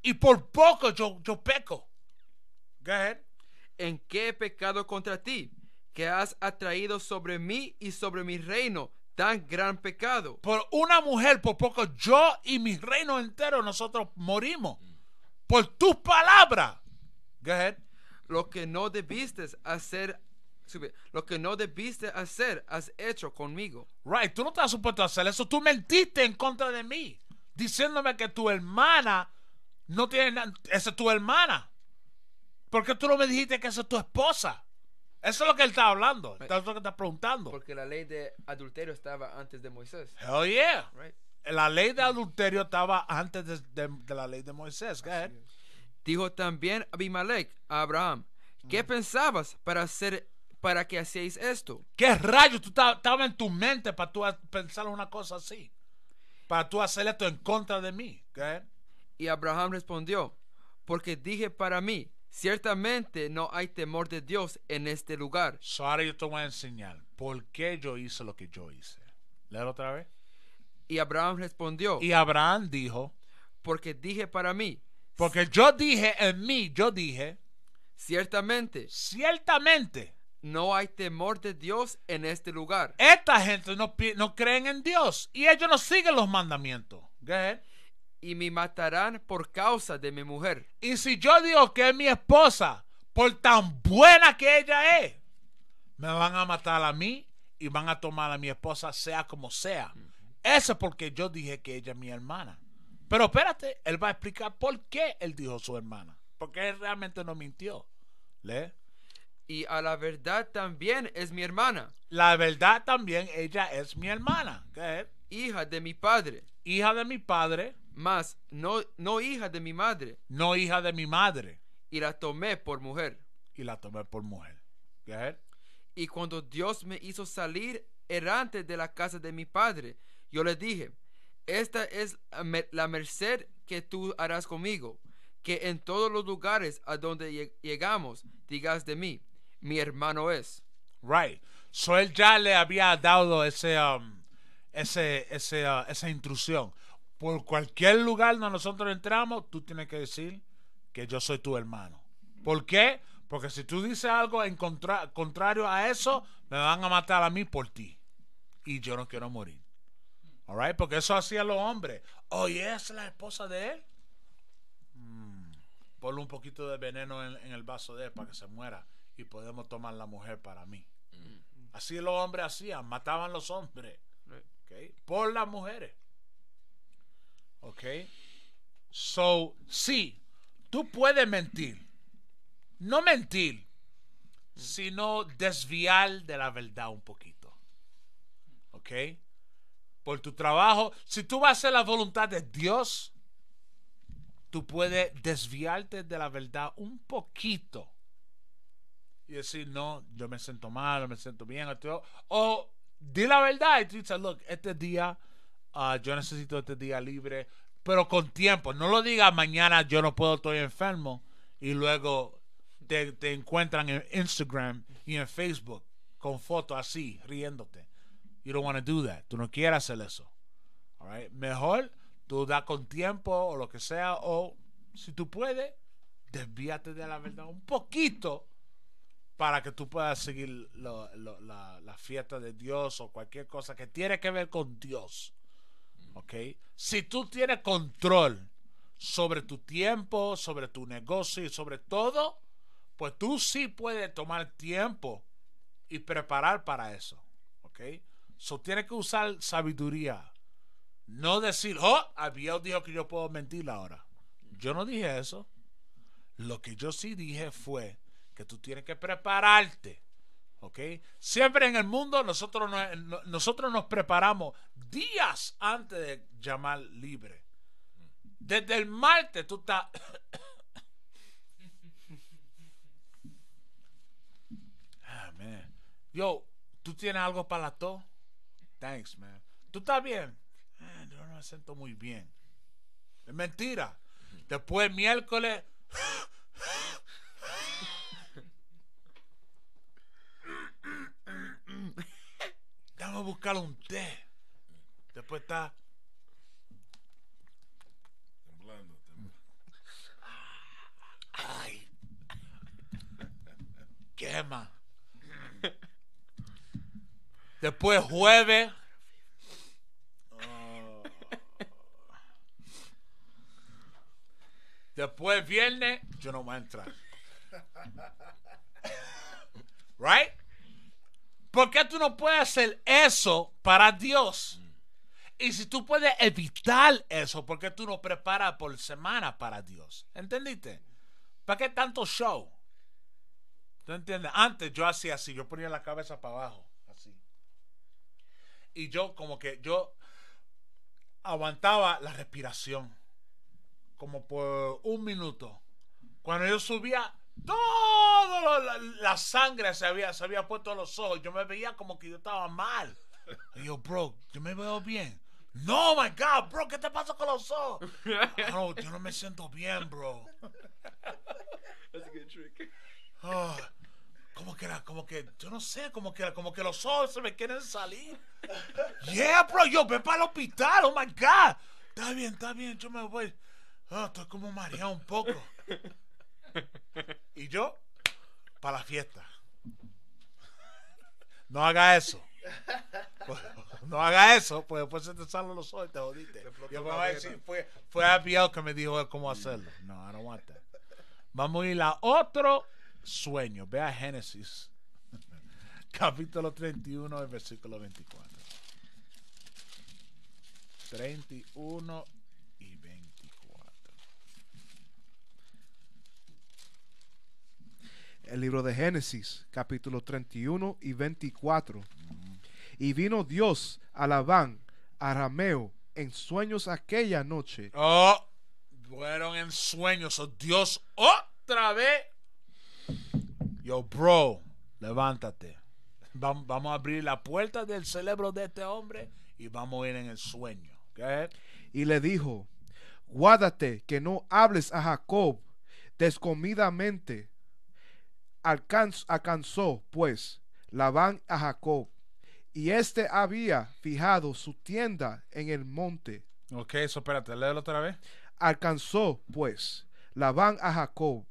Y por poco yo, yo peco. Go ¿En qué he pecado contra ti? Que has atraído sobre mí y sobre mi reino tan gran pecado. Por una mujer, por poco yo y mi reino entero, nosotros morimos. Por tus palabras. Lo que no debiste hacer, lo que no debiste hacer, has hecho conmigo. Right, tú no estás supuesto hacer eso. Tú mentiste en contra de mí, diciéndome que tu hermana no tiene nada. Esa es tu hermana. Porque tú no me dijiste que esa es tu esposa. Eso es lo que él está hablando. Eso es lo que está preguntando. Porque la ley de adulterio estaba antes de Moisés. Hell yeah. La ley de adulterio estaba antes de, la ley de Moisés. Dijo también Abimelech a Abraham, ¿qué mm. pensabas para hacer para que hacéis esto? ¿Qué rayo? estaba en tu mente para tú pensar una cosa así? Para tú hacer esto en contra de mí. ¿Qué? Y Abraham respondió, porque dije para mí, Ciertamente no hay temor de Dios en este lugar. So ahora yo te voy a enseñar por qué yo hice lo que yo hice. Léelo otra vez. Y Abraham respondió. Y Abraham dijo. Porque dije para mí. Porque yo dije en mí, yo dije. Ciertamente. Ciertamente. No hay temor de Dios en este lugar. Esta gente no, no creen en Dios y ellos no siguen los mandamientos y me matarán por causa de mi mujer. Y si yo digo que es mi esposa, por tan buena que ella es, me van a matar a mí y van a tomar a mi esposa sea como sea. Eso es porque yo dije que ella es mi hermana. Pero espérate, él va a explicar por qué él dijo su hermana. Porque él realmente no mintió. ¿Le? y a la verdad también es mi hermana. La verdad también ella es mi hermana. Hija de mi padre. Hija de mi padre. Mas no, no hija de mi madre. No hija de mi madre. Y la tomé por mujer. Y la tomé por mujer. Y cuando Dios me hizo salir errante de la casa de mi padre, yo le dije, esta es la merced que tú harás conmigo, que en todos los lugares a donde llegamos digas de mí mi hermano es. Right. So él ya le había dado ese, um, ese, ese uh, esa intrusión Por cualquier lugar donde nosotros entramos, tú tienes que decir que yo soy tu hermano. ¿Por qué? Porque si tú dices algo en contra contrario a eso, me van a matar a mí por ti. Y yo no quiero morir. All right? Porque eso hacía los hombres. Oye, oh, es la esposa de él. Hmm. Ponle un poquito de veneno en el vaso de él para que se muera y podemos tomar la mujer para mí. Mm. Así los hombres hacían, mataban los hombres por las mujeres. ¿Ok? So, sí, tú puedes mentir. No mentir, mm. sino desviar de la verdad un poquito. ¿Ok? Por tu trabajo, si tú vas a hacer la voluntad de Dios, tú puedes desviarte de la verdad un poquito y decir, no, yo me siento mal, me siento bien, o di la verdad y tú dices, look, este día, ah, yo necesito este día libre, pero con tiempo, no lo digas mañana, yo no puedo, estoy enfermo, y luego te, encuentran en Instagram y en Facebook con fotos así, riéndote. You don't want to do that. Tú no quieres hacer eso. All Mejor tú da con tiempo o lo que sea, o si tú puedes, desvíate de la verdad un poquito para que tú puedas seguir la, fiesta de Dios o cualquier cosa que tiene que ver con Dios. ¿Ok? Si tú tienes control sobre tu tiempo, sobre tu negocio y sobre todo, pues tú sí puedes tomar tiempo y preparar para eso. ¿Ok? So tienes que usar sabiduría. No decir, oh, Abiel dijo que yo puedo mentir ahora. Yo no dije eso. Lo que yo sí dije fue, que tú tienes que prepararte. ¿Ok? Siempre en el mundo nosotros nos, nosotros nos preparamos días antes de llamar libre. Desde el martes tú estás... *coughs* Yo, ¿tú tienes algo para la to Thanks, man. ¿Tú estás bien? Eh, yo no me siento muy bien. Es mentira. Después miércoles un té. Después está. Temblando, Ay. Quema. Después jueves. Después viernes, yo no voy a entrar. Right? ¿Por qué tú no puedes hacer eso para Dios? Y si tú puedes evitar eso, ¿por qué tú no preparas por semana para Dios? ¿Entendiste? ¿Para qué tanto show? ¿Tú entiendes? Antes yo hacía así, yo ponía la cabeza para abajo, así. Y yo como que yo aguantaba la respiración, como por un minuto. Cuando yo subía, todo la, sangre se había, se había puesto a los ojos. Yo me veía como que yo estaba mal. yo, bro, yo me veo bien. No, my God, bro, ¿qué te pasa con los ojos? Bro, yo no me siento bien, bro. Ah, como que era, como que, yo no sé, como que era, como que los ojos se me quieren salir. Yeah, bro, yo ve para el hospital, oh my God. Está bien, está bien, yo me voy. Ah, estoy como mareado un poco. *laughs* Y yo, para la fiesta. No haga eso. *laughs* No haga eso, pues después se te salen los ojos y te jodiste. Yo voy a decir, fue, fue que me dijo cómo hacerlo. No, I don't want that. Vamos a ir a otro sueño. Ve a Génesis, *laughs* capítulo 31, versículo 24. 31 el libro de Génesis, capítulo 31 y 24. Y vino Dios a Labán, Rameo en sueños aquella noche. Oh, fueron en sueños. Oh, Dios, otra vez. Yo, bro, levántate. Vamos, a abrir la puerta del cerebro de este hombre y vamos a ir en el sueño. Y le dijo, guárdate que no hables a Jacob descomidamente Alcanzó, alcanzó pues Labán a Jacob y éste había fijado su tienda en el monte. Ok, eso espérate, léelo otra vez. Alcanzó pues Labán a Jacob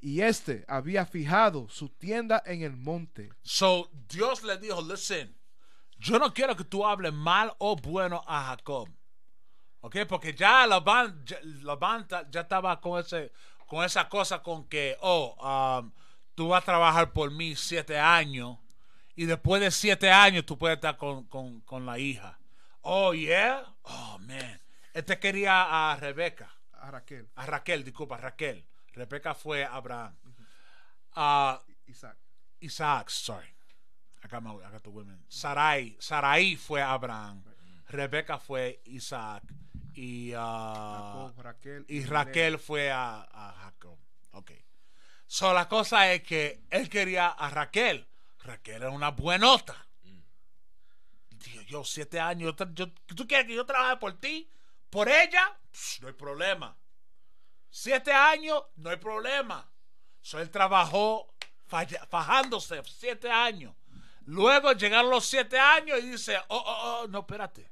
y éste había fijado su tienda en el monte. So Dios le dijo, listen, yo no quiero que tú hables mal o bueno a Jacob. Ok, porque ya Labán, ya, ya estaba con, ese, con esa cosa con que, oh, um, tú vas a trabajar por mí siete años y después de siete años tú puedes estar con, la hija. Oh, yeah. Oh, man. Este quería a Rebeca. A Raquel. A Raquel, disculpa, Raquel. Rebeca fue Abraham. Ah, Isaac. Isaac, sorry. I got, the women. Sarai, Sarai fue Abraham. Rebeca fue Isaac. Y, ah, Raquel, y Raquel fue a, a Jacob. Okay la cosa es que él quería a Raquel. Raquel era una buenota. Digo, yo, siete años, ¿tú quieres que yo trabaje por ti? ¿Por ella? no hay problema. Siete años, no hay problema. So, él trabajó fajándose siete años. Luego llegaron los siete años y dice, oh, oh, oh, no, espérate.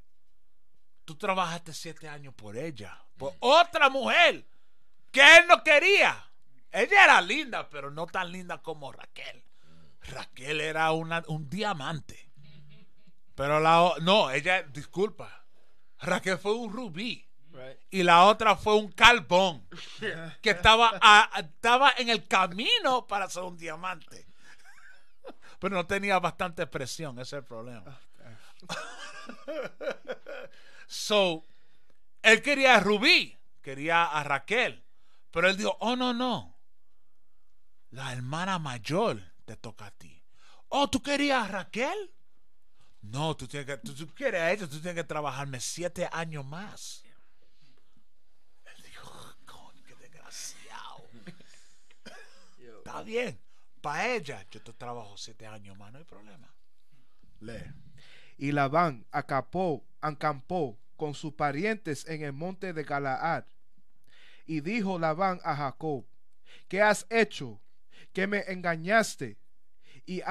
Tú trabajaste siete años por ella, por mm. otra mujer que él no quería. Ella era linda, pero no tan linda como Raquel. Raquel era una, un diamante. Pero la no, ella, disculpa. Raquel fue un rubí. Y la otra fue un carbón que estaba, estaba en el camino para ser un diamante. Pero no tenía bastante presión, ese es el problema. so, él quería Rubí, quería a Raquel. Pero él dijo, oh, no, no la hermana mayor te toca a ti. Oh, ¿tú querías a Raquel? No, tú, tienes que, tú, ella, tienes que trabajarme siete años más. Él dijo, oh, qué desgraciado. *laughs* Está bien, para ella yo te trabajo siete años más, no hay problema. Lee. Y Labán acapó, acampó con sus parientes en el monte de Galaad. Y dijo Labán a Jacob, ¿qué has hecho? que me engañaste y,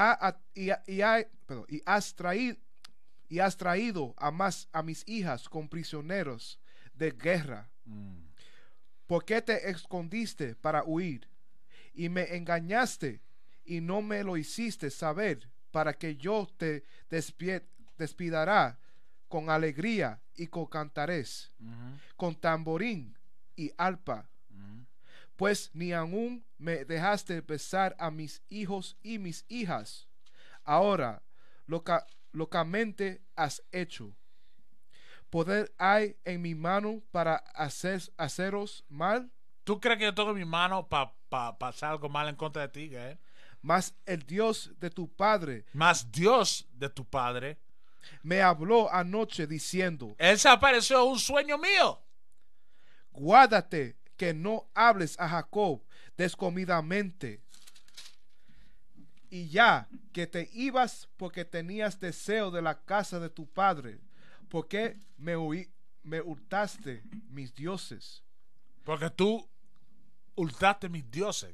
has traído a más a mis hijas con prisioneros de guerra. Mm. ¿Por qué te escondiste para huir? Y me engañaste y no me lo hiciste saber para que yo te despidará con alegría y con cantares, con tamborín y alpa? pues ni aún me dejaste besar a mis hijos y mis hijas. Ahora, locamente has hecho. ¿Poder hay en mi mano para hacer, haceros mal? ¿Tú crees que yo tengo mi mano para pa, pasar algo mal en contra de ti? Mas el Dios de tu padre. Más Dios de tu padre. Me habló anoche diciendo. Él se apareció un sueño mío. Guárdate que no hables a Jacob descomidamente. Y ya que te ibas porque tenías deseo de la casa de tu padre, porque me, me hurtaste mis dioses. Porque tú hurtaste mis dioses.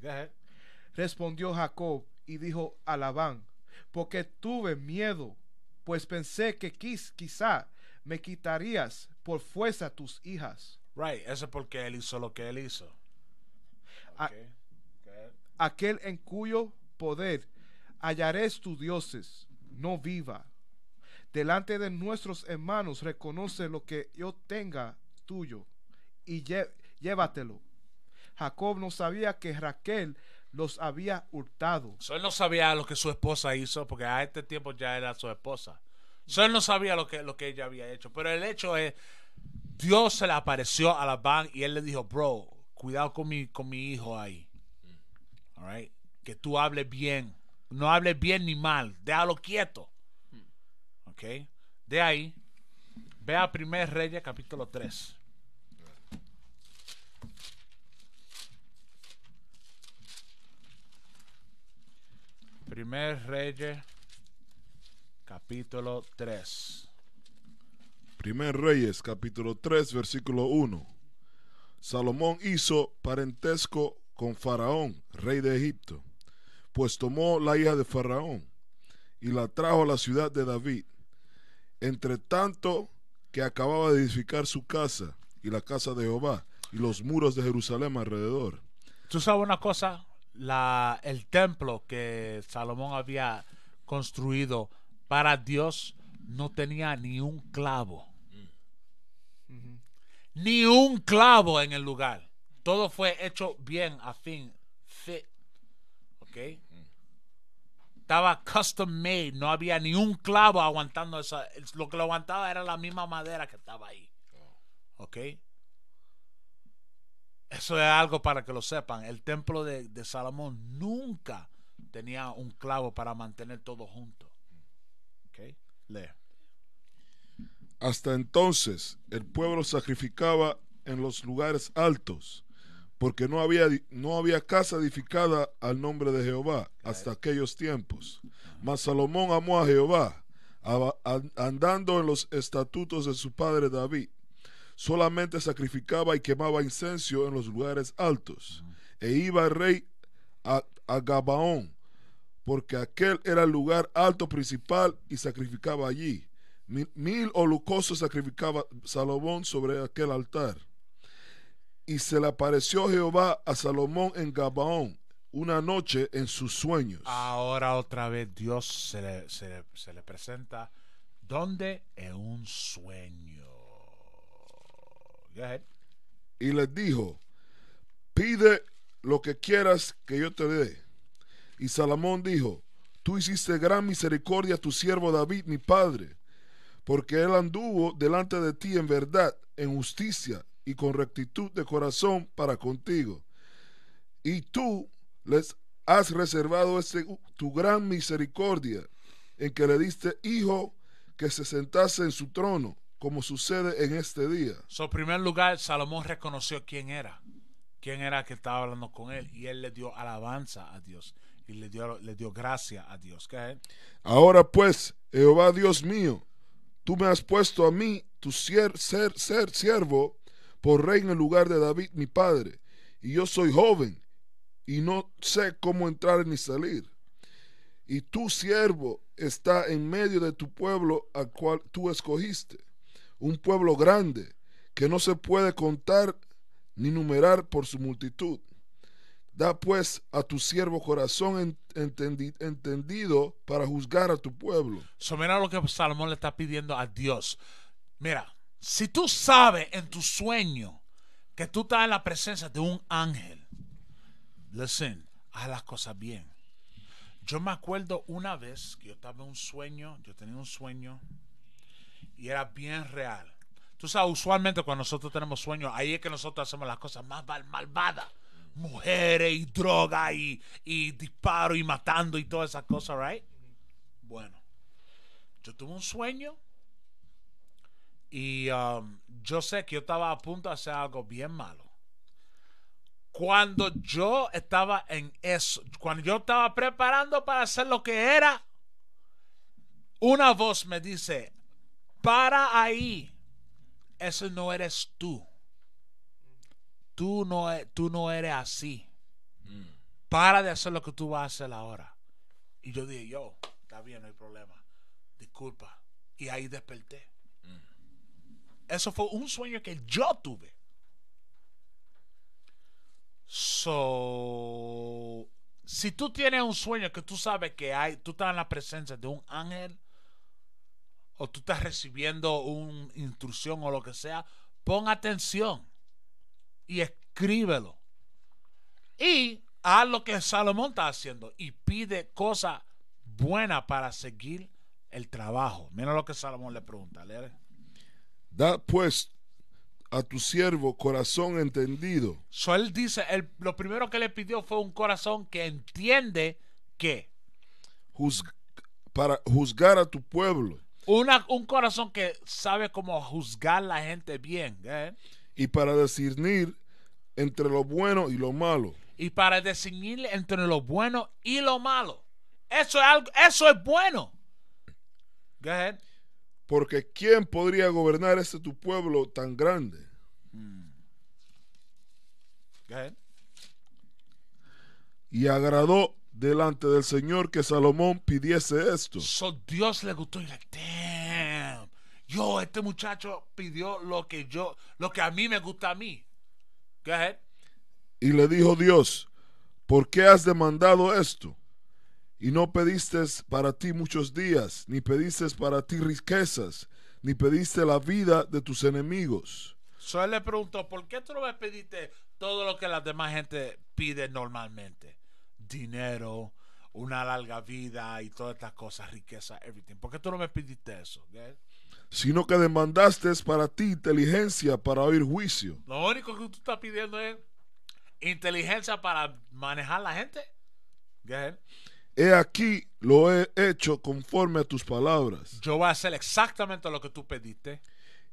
Respondió Jacob y dijo a Labán, porque tuve miedo, pues pensé que quis, quizá me quitarías por fuerza tus hijas. Right, eso es porque él hizo lo que él hizo. aquel en cuyo poder hallaré tus dioses, no viva. Delante de nuestros hermanos reconoce lo que yo tenga tuyo y llévatelo. Jacob no sabía que Raquel los había hurtado. So, él no sabía lo que su esposa hizo, porque a este tiempo ya era su esposa. él no sabía lo que, lo que ella había hecho. Pero el hecho es Dios se le apareció a Labán y él le dijo, bro, cuidado con mi, con mi hijo ahí. Que tú hables bien. No hables bien ni mal. Déjalo quieto. Ok. De ahí, ve a 1 Reyes capítulo 3. Primer Reyes, capítulo 3. Primer Reyes, capítulo 3, versículo 1. Salomón hizo parentesco con Faraón, rey de Egipto, pues tomó la hija de Faraón y la trajo a la ciudad de David, entre tanto que acababa de edificar su casa y la casa de Jehová y los muros de Jerusalén alrededor. ¿Tú sabes una cosa? el templo que Salomón había construido para Dios no tenía ni un clavo ni un clavo en el lugar. Todo fue hecho bien a fin. Fit. ¿Ok? Estaba custom made. No había ni un clavo aguantando esa. Lo que lo aguantaba era la misma madera que estaba ahí. ¿Ok? Eso es algo para que lo sepan. El templo de, de Salomón nunca tenía un clavo para mantener todo junto. ¿Ok? Lee. Hasta entonces el pueblo sacrificaba en los lugares altos, porque no había, no había casa edificada al nombre de Jehová hasta aquellos tiempos. Mas Salomón amó a Jehová, andando en los estatutos de su padre David. Solamente sacrificaba y quemaba incenso en los lugares altos. E iba el rey a Gabaón, porque aquel era el lugar alto principal y sacrificaba allí. Mil, o holocaustos sacrificaba Salomón sobre aquel altar. Y se le apareció Jehová a Salomón en Gabaón una noche en sus sueños. Ahora otra vez Dios se le, presenta. ¿Dónde? En un sueño. Y les dijo, pide lo que quieras que yo te dé. Y Salomón dijo, tú hiciste gran misericordia a tu siervo David, mi padre porque Él anduvo delante de ti en verdad, en justicia y con rectitud de corazón para contigo. Y tú les has reservado este tu gran misericordia, en que le diste hijo que se sentase en su trono, como sucede en este día. en primer lugar, Salomón reconoció quién era, quién era que estaba hablando con él, y él le dio alabanza a Dios y le dio, le dio gracia a Dios. Ahora pues, Jehová Dios mío, Tú me has puesto a mí, tu ser, ser, ser siervo, por rey en el lugar de David, mi padre. Y yo soy joven y no sé cómo entrar ni salir. Y tu siervo está en medio de tu pueblo al cual tú escogiste. Un pueblo grande que no se puede contar ni numerar por su multitud. Da pues a tu siervo corazón entendido para juzgar a tu pueblo. So, mira lo que Salomón le está pidiendo a Dios. Mira, si tú sabes en tu sueño que tú estás en la presencia de un ángel, listen, haz las cosas bien. Yo me acuerdo una vez que yo estaba en un sueño, yo tenía un sueño y era bien real. Tú sabes, usualmente cuando nosotros tenemos sueños, ahí es que nosotros hacemos las cosas más malvadas mujeres y droga y, y disparo y matando y todas esas cosas, right? Bueno, yo tuve un sueño y um, yo sé que yo estaba a punto de hacer algo bien malo. Cuando yo estaba en eso, cuando yo estaba preparando para hacer lo que era, una voz me dice, para ahí, Ese no eres tú tú no, e, tú no eres así. Mm. Para de hacer lo que tú vas a hacer ahora. Y yo dije, yo, está bien, no hay problema. Disculpa. Y ahí desperté. Mm. Eso fue un sueño que yo tuve. So, si tú tienes un sueño que tú sabes que hay, tú estás en la presencia de un ángel o tú estás recibiendo una instrucción o lo que sea, pon atención y escríbelo. Y haz lo que Salomón está haciendo y pide cosas buenas para seguir el trabajo. Mira lo que Salomón le pregunta. leer Da pues a tu siervo corazón entendido. So él dice, lo primero que le pidió fue un corazón que entiende que. para juzgar a tu pueblo. un corazón que sabe cómo juzgar la gente bien. ¿eh? Y para discernir entre lo bueno y lo malo. Y para distinguir entre lo bueno y lo malo. Eso es, eso es bueno. Porque ¿quién podría gobernar este tu pueblo tan grande? Hmm. Y agradó delante del Señor que Salomón pidiese esto. Dios le gustó Yo, este muchacho pidió lo que yo, lo que a mí me gusta a mí. Y le dijo Dios, ¿por qué has demandado esto? Y no pediste para ti muchos días, ni pediste para ti riquezas, ni pediste la vida de tus enemigos. So le preguntó, ¿por qué tú no me pediste todo lo que la demás gente pide normalmente? Dinero, una larga vida y todas estas cosas, riqueza, everything. ¿Por qué tú no me pediste eso? qué? sino que demandaste para ti inteligencia para oír juicio. Lo único que tú estás pidiendo es inteligencia para manejar la gente. He aquí lo he hecho conforme a tus palabras. Yo voy a hacer exactamente lo que tú pediste.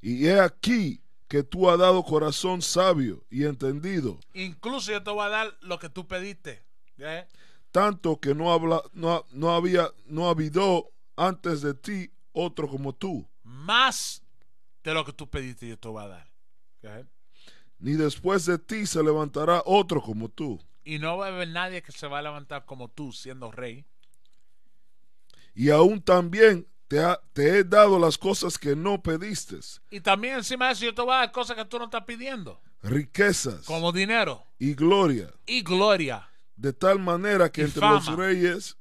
Y he aquí que tú has dado corazón sabio y entendido. Incluso yo te voy a dar lo que tú pediste. Tanto que no, habla, no había, no habido antes de ti otro como tú más de lo que tú pediste, yo te va a dar. Ni después de ti se levantará otro como tú. Y no va a haber nadie que se va a levantar como tú siendo rey. Y aún también te, he dado las cosas que no pediste. Y también encima de eso yo te voy a dar cosas que tú no estás pidiendo. Riquezas. Como dinero. Y gloria. Y gloria. De tal manera que entre los reyes,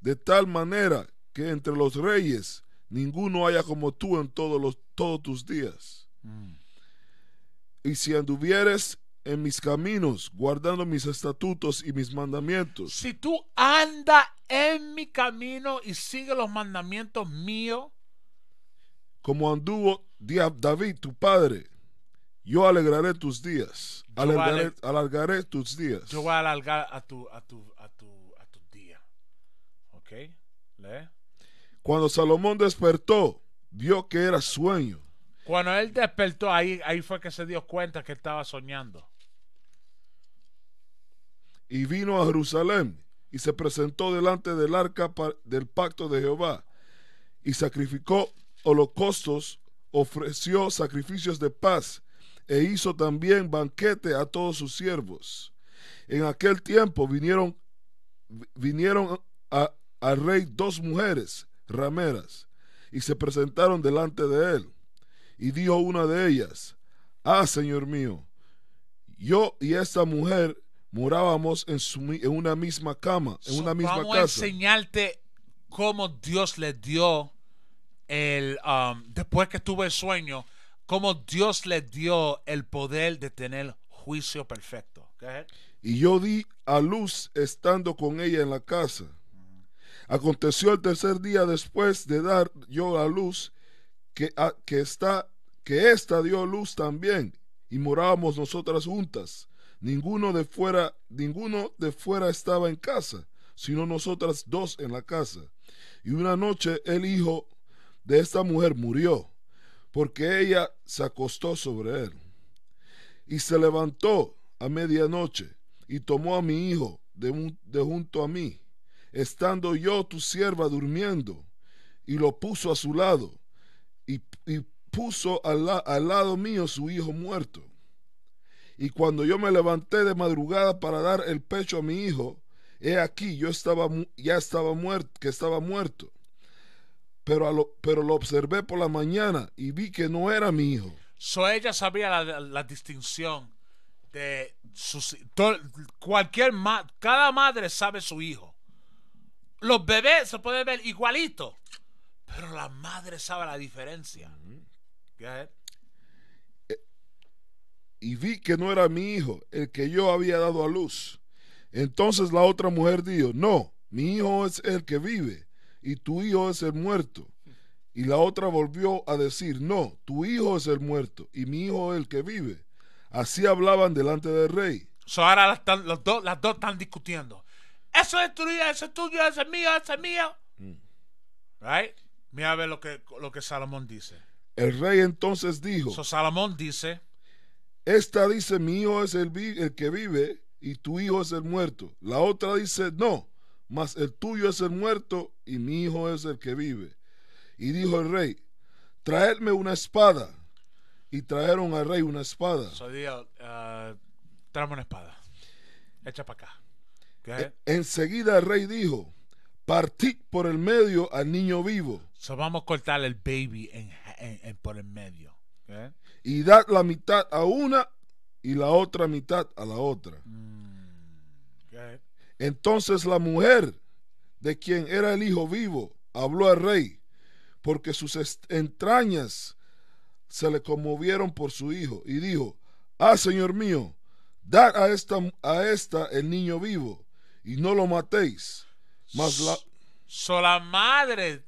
de tal manera que entre los reyes ninguno haya como tú en todos, los, todos tus días. Mm. Y si anduvieres en mis caminos, guardando mis estatutos y mis mandamientos. Si tú anda en mi camino y sigues los mandamientos míos. Como anduvo David, tu padre, yo alegraré tus días. Alargaré, tus días. Yo voy a alargar a tu, a tu día. ¿Ok? ¿Le? Cuando Salomón despertó, vio que era sueño. Cuando él despertó, ahí, ahí fue que se dio cuenta que estaba soñando. Y vino a Jerusalén y se presentó delante del arca del pacto de Jehová y sacrificó holocaustos, ofreció sacrificios de paz e hizo también banquete a todos sus siervos. En aquel tiempo vinieron, vinieron al rey dos mujeres rameras y se presentaron delante de él. Y dijo una de ellas, Ah, Señor mío, yo y esta mujer morábamos en, una misma cama, en una misma casa. Vamos a enseñarte cómo Dios le dio el, um, después que tuve el sueño, cómo Dios le dio el poder de tener juicio perfecto. Y yo di a luz estando con ella en la casa. Aconteció el tercer día después de dar yo a luz, que, ah, que, está, que ésta dio luz también, y morábamos nosotras juntas. Ninguno de fuera, ninguno de fuera estaba en casa, sino nosotras dos en la casa. Y una noche el hijo de esta mujer murió, porque ella se acostó sobre él. Y se levantó a medianoche y tomó a mi hijo de junto a mí estando yo tu sierva durmiendo, y lo puso a su lado, y, puso al, lado mío su hijo muerto. Y cuando yo me levanté de madrugada para dar el pecho a mi hijo, he aquí yo estaba ya estaba muerto, que estaba muerto. Pero lo, pero lo observé por la mañana y vi que no era mi hijo. So ella sabía la, distinción de su cualquier cada madre sabe su hijo. Los bebés se pueden ver igualitos, pero la madre sabe la diferencia. Eh, y vi que no era mi hijo el que yo había dado a luz. Entonces la otra mujer dijo, no, mi hijo es el que vive y tu hijo es el muerto. Y la otra volvió a decir, no, tu hijo es el muerto y mi hijo es el que vive. Así hablaban delante del rey. ahora las dos están discutiendo. Eso es tuyo, eso es tuyo, eso es mío, eso es mío. Mm. Right? Mira a ver lo que, lo que Salomón dice. El rey entonces dijo. Salomón dice. Esta dice, mi hijo es el, el que vive y tu hijo es el muerto. La otra dice, no, mas el tuyo es el muerto y mi hijo es el que vive. Y dijo el rey, traedme una espada. Y trajeron al rey una espada. So, uh, una espada. Echa para acá. E enseguida el rey dijo, partid por el medio al niño vivo. vamos a cortar el baby por el medio. Y dad la mitad a una y la otra mitad a la otra. Mm. Entonces la mujer de quien era el hijo vivo habló al rey, porque sus entrañas se le conmovieron por su hijo y dijo, ah, señor mío, dad a esta, a esta el niño vivo y no lo matéis. Mas la... So la madre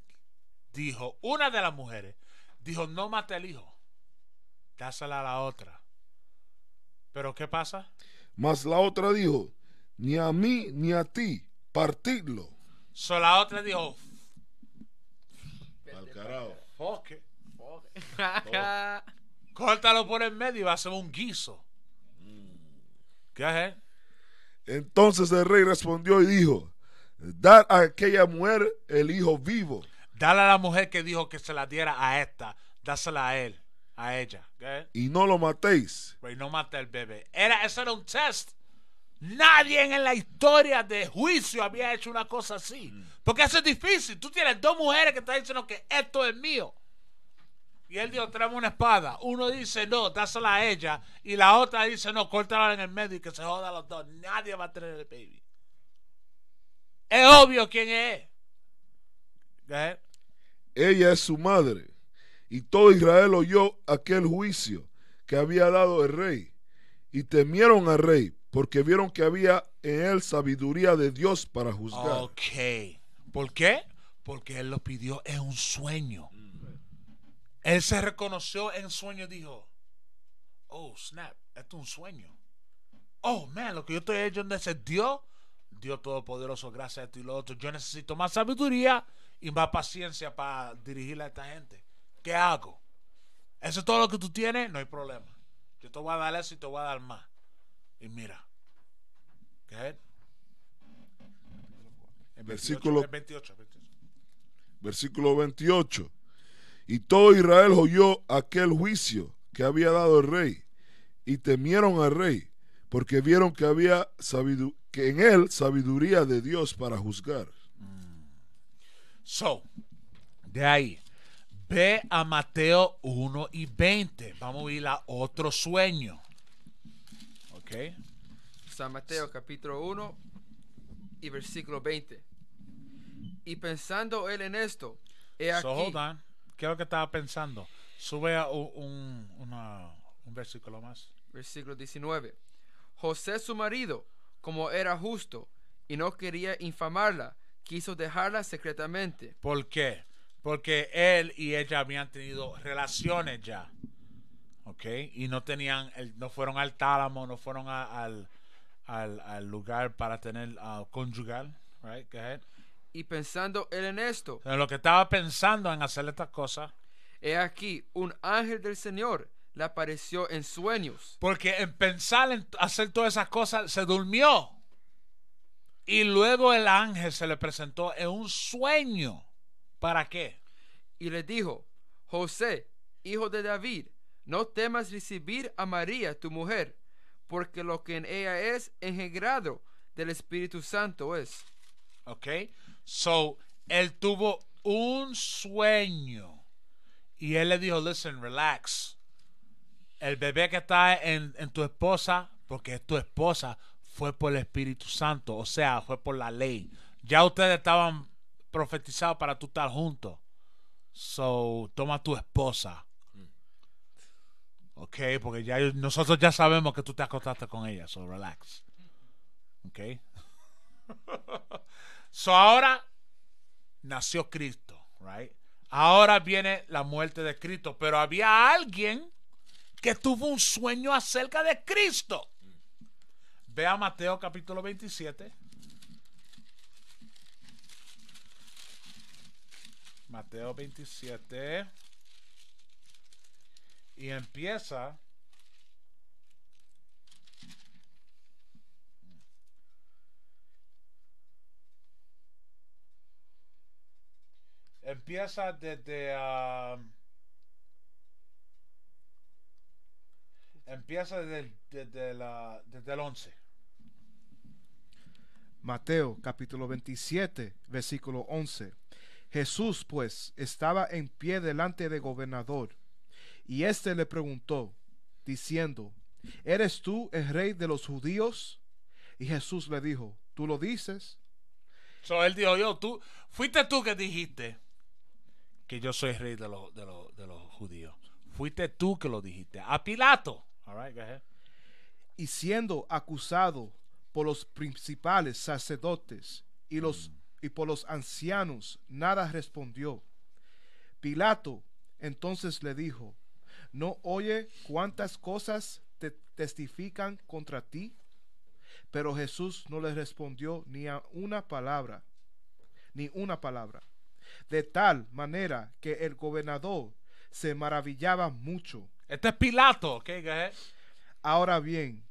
dijo, una de las mujeres, dijo, no mate al hijo, dásela a la otra. Pero ¿qué pasa? Mas la otra dijo, ni a mí ni a ti, partidlo. So la otra dijo, al carajo. Foque. *laughs* Córtalo por el medio y va a ser un guiso. Mm. ¿Qué es? Entonces el rey respondió y dijo, dar a aquella mujer el hijo vivo. Dale a la mujer que dijo que se la diera a esta, dásela a él, a ella. Y no lo matéis. Rey, pues, no mate al bebé. Era, eso era un test. Nadie en la historia de juicio había hecho una cosa así. Mm. Porque eso es difícil. Tú tienes dos mujeres que están diciendo que esto es mío y él dio trae una espada, uno dice no, dásela a ella, y la otra dice no, córtala en el medio y que se joda los dos. Nadie va a tener el baby. Es obvio quién es. Ella es su madre. Y todo Israel oyó aquel juicio que había dado el rey. Y temieron al rey porque vieron que había en él sabiduría de Dios para juzgar. Ok. ¿Por qué? Porque él lo pidió en un sueño. Él se reconoció en sueño y dijo, oh, snap, esto es un sueño. Oh, man, lo que yo estoy haciendo es Dios, Dios Todopoderoso, gracias a ti y lo otro. Yo necesito más sabiduría y más paciencia para dirigir a esta gente. ¿Qué hago? Eso es todo lo que tú tienes, no hay problema. Yo te voy a dar eso y te voy a dar más. Y mira. ¿Qué es? Versículo 28. Versículo 28. Y todo Israel oyó aquel juicio que había dado el rey y temieron al rey porque vieron que había que en él sabiduría de Dios para juzgar. Mm. So, de ahí, ve a Mateo 1 y 20. Vamos a ir a otro sueño. Ok. San Mateo capítulo 1 y versículo 20. Y pensando él en esto, he aquí. ¿Qué es lo que estaba pensando? Sube a un, versículo más. Versículo 19. José su marido, como era justo y no quería infamarla, quiso dejarla secretamente. ¿Por qué? Porque él y ella habían tenido relaciones ya. ¿Ok? Y no tenían, no fueron al tálamo, no fueron al, lugar para tener uh, conyugal. Right? Go ahead y pensando él en esto. En lo que estaba pensando en hacer estas cosas. He aquí, un ángel del Señor le apareció en sueños. Porque en pensar en hacer todas esas cosas se durmió. Y luego el ángel se le presentó en un sueño. ¿Para qué? Y le dijo, José, hijo de David, no temas recibir a María, tu mujer, porque lo que en ella es En grado del Espíritu Santo es. Ok. So, él tuvo un sueño. Y él le dijo, listen, relax. El bebé que está en, tu esposa, porque es tu esposa, fue por el Espíritu Santo, o sea, fue por la ley. Ya ustedes estaban profetizados para tú estar juntos. So, toma tu esposa. Mm. Ok, porque ya nosotros ya sabemos que tú te acostaste con ella, so relax. Ok. *laughs* So ahora nació Cristo, right? Ahora viene la muerte de Cristo, pero había alguien que tuvo un sueño acerca de Cristo. Ve a Mateo capítulo 27. Mateo 27. Y empieza Empieza desde... Ah, empieza desde, la, desde el 11. Mateo capítulo 27, versículo 11. Jesús pues estaba en pie delante del gobernador, y éste le preguntó, diciendo, ¿Eres tú el rey de los judíos? Y Jesús le dijo, ¿tú lo dices? So él dijo, yo, tú, fuiste tú que dijiste que yo soy rey de, los judíos. Fuiste tú que lo dijiste. A Pilato. Y siendo acusado por los principales sacerdotes y, los, mm. y por los ancianos, nada respondió. Pilato entonces le dijo, ¿no oye cuántas cosas te testifican contra ti? Pero Jesús no le respondió ni a una palabra, ni una palabra de tal manera que el gobernador se maravillaba mucho. Este es Pilato, Ahora bien,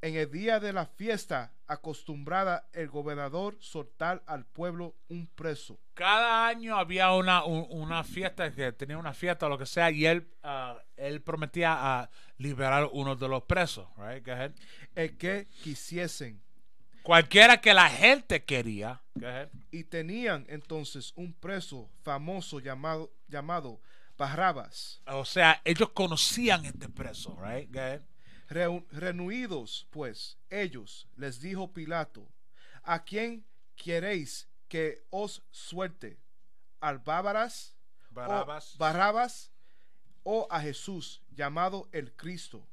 en el día de la fiesta acostumbrada el gobernador soltar al pueblo un preso. Cada año había una, una fiesta, que tenía una fiesta o lo que sea, y él, ah, él prometía a ah, liberar uno de los presos. Right? que quisiesen Cualquiera que la gente quería. Y tenían entonces un preso famoso llamado, llamado Barrabas. O sea, ellos conocían este preso, right? pues, ellos, les dijo Pilato, ¿a quién queréis que os suelte? ¿Al Bábaras? Barrabas. Barrabas o a Jesús, llamado el Cristo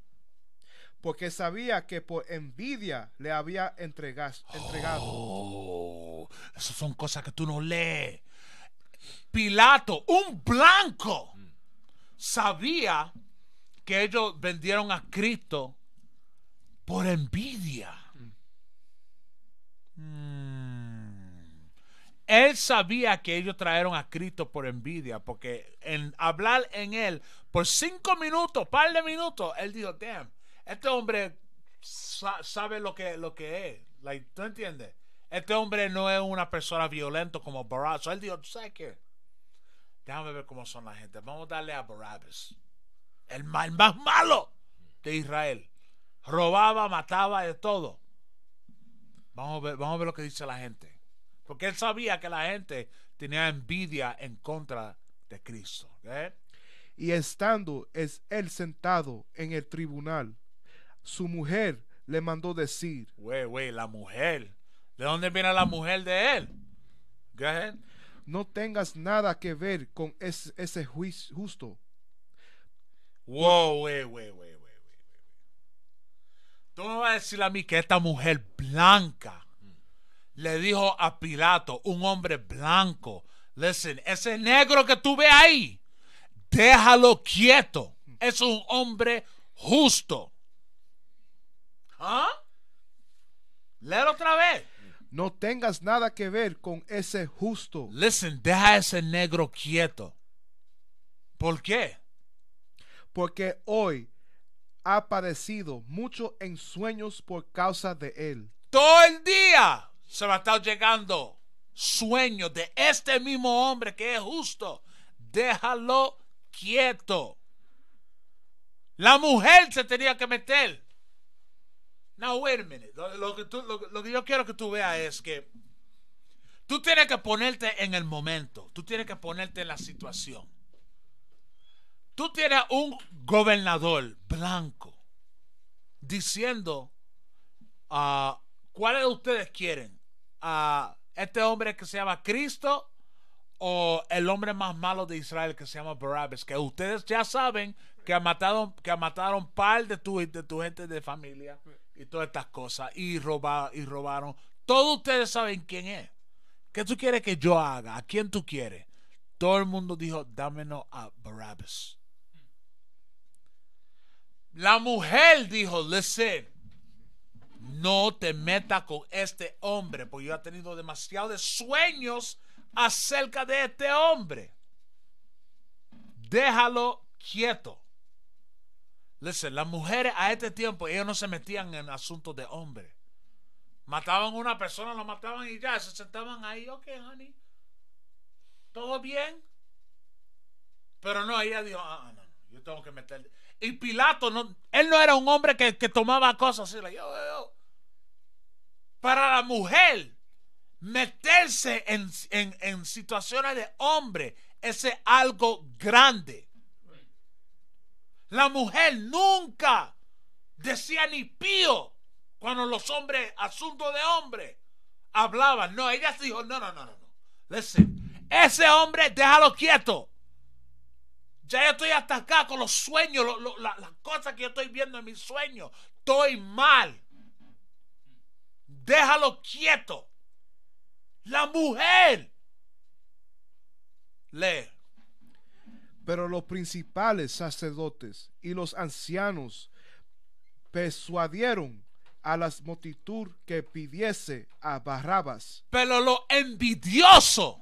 porque sabía que por envidia le había entregado. Oh, esas son cosas que tú no lees. Pilato, un blanco, sabía que ellos vendieron a Cristo por envidia. Hmm. Él sabía que ellos trajeron a Cristo por envidia, porque en hablar en él por cinco minutos, par de minutos, él dijo, damn, este hombre sabe lo que, lo que es. ¿Tú entiendes? Este hombre no es una persona violenta como Barabbas. Él dijo, ¿sabes qué? Déjame ver cómo son la gente. Vamos a darle a Barabbas. El, más malo de Israel. Robaba, mataba, de todo. Vamos a, ver, vamos a ver lo que dice la gente. Porque él sabía que la gente tenía envidia en contra de Cristo. Y estando es él sentado en el tribunal, su mujer le mandó decir. Güey, güey, la mujer. ¿De dónde viene la mujer de él? Go ahead. No tengas nada que ver con ese, ese juicio justo. Wow, güey, güey, güey, güey, Tú me vas a decir a mí que esta mujer blanca le dijo a Pilato, un hombre blanco, listen, ese negro que tú ves ahí, déjalo quieto. Es un hombre justo. ¿Ah? otra vez. No tengas nada que ver con ese justo. Listen, deja ese negro quieto. ¿Por qué? Porque hoy ha padecido mucho en sueños por causa de él. Todo el día se va a estar llegando sueños de este mismo hombre que es justo. Déjalo quieto. La mujer se tenía que meter Now, wait a minute. Lo, que yo quiero que tú veas es que tú tienes que ponerte en el momento. Tú tienes que ponerte en la situación. Tú tienes un gobernador blanco diciendo uh, cuáles de ustedes quieren. A ah, este hombre que se llama Cristo o el hombre más malo de Israel que se llama Barabbas, que ustedes ya saben que ha matado que mataron par de tu, de tu gente de familia y todas estas cosas y, y robaron. Todos ustedes saben quién es. ¿Qué tú quieres que yo haga? ¿A quién tú quieres? Todo el mundo dijo, dámelo a Barabbas. La mujer dijo, listen, no te metas con este hombre, porque yo he tenido demasiados sueños acerca de este hombre. Déjalo quieto. Listen, las mujeres a este tiempo, ellos no se metían en asuntos de hombre. Mataban a una persona, lo mataban y ya, se sentaban ahí, ok, honey, todo bien. Pero no, ella dijo, ah, no, ah, no, yo tengo que meter. Y Pilato, no, él no era un hombre que, tomaba cosas así, Para la mujer, meterse en, en situaciones de hombre, ese es algo grande. La mujer nunca decía ni pío cuando los hombres, asunto de hombre, hablaban. No, ella dijo, no, no, no, no, no. ese hombre, déjalo quieto. Ya yo estoy hasta acá con los sueños, las cosas que yo estoy viendo en mis sueños. Estoy mal. Déjalo quieto. La mujer le pero los principales sacerdotes y los ancianos persuadieron a la multitud que pidiese a Barrabas. Pero lo envidioso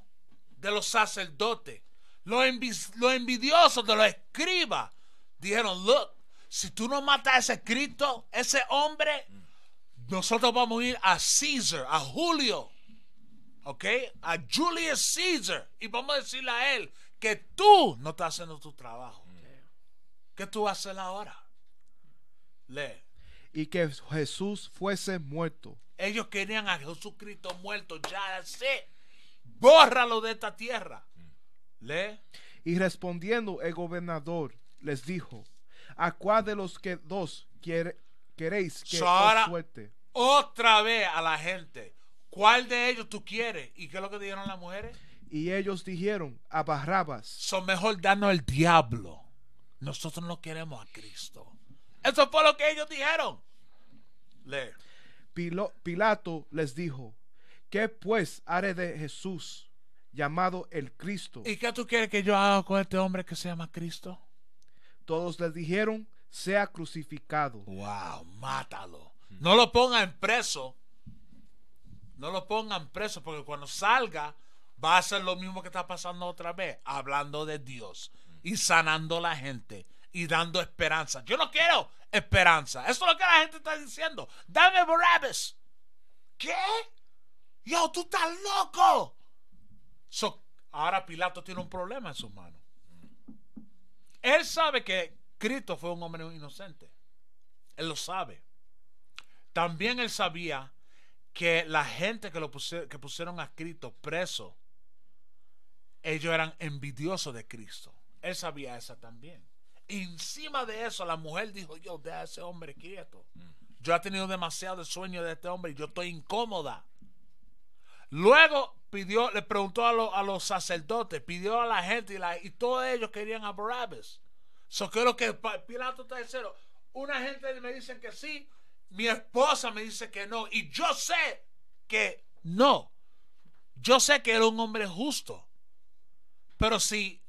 de los sacerdotes, lo, envidioso de los escribas, dijeron, look, si tú no matas a ese Cristo, ese hombre, nosotros vamos a ir a César, a Julio, ¿ok? A Julius César, y vamos a decirle a él, que tú no estás haciendo tu trabajo. Mm. ¿Qué tú vas a hacer ahora? Lee. Y que Jesús fuese muerto. Ellos querían a Jesucristo muerto, ya sé. Bórralo de esta tierra. Mm. le Y respondiendo el gobernador les dijo, ¿a cuál de los que dos queréis que os Otra vez a la gente, ¿cuál de ellos tú quieres? ¿Y qué es lo que dijeron las mujeres? Y ellos dijeron a Barrabas. Son mejor danos el diablo. Nosotros no queremos a Cristo. Eso fue lo que ellos dijeron. Leer. Pilato les dijo, ¿qué pues haré de Jesús llamado el Cristo? ¿Y qué tú quieres que yo haga con este hombre que se llama Cristo? Todos les dijeron, sea crucificado. Wow, mátalo. No lo pongan preso. No lo pongan preso porque cuando salga va a ser lo mismo que está pasando otra vez, hablando de Dios y sanando a la gente y dando esperanza. Yo no quiero esperanza. Eso es lo que la gente está diciendo. Dame Barabbas. ¿Qué? Yo, tú estás loco. ahora Pilato tiene un problema en sus manos. Él sabe que Cristo fue un hombre inocente. Él lo sabe. También él sabía que la gente que, lo que pusieron a Cristo preso ellos eran envidiosos de Cristo. Él sabía eso también. encima de eso, la mujer dijo, yo, deja ese hombre quieto. Mm. Yo he tenido demasiado sueño de este hombre y yo estoy incómoda. Luego pidió, le preguntó a, a los sacerdotes, pidió a la gente y, todos ellos querían a Barabbas. creo que Pilato está Una gente me dice que sí, mi esposa me dice que no, y yo sé que no. Yo sé que era un hombre justo. Pero si,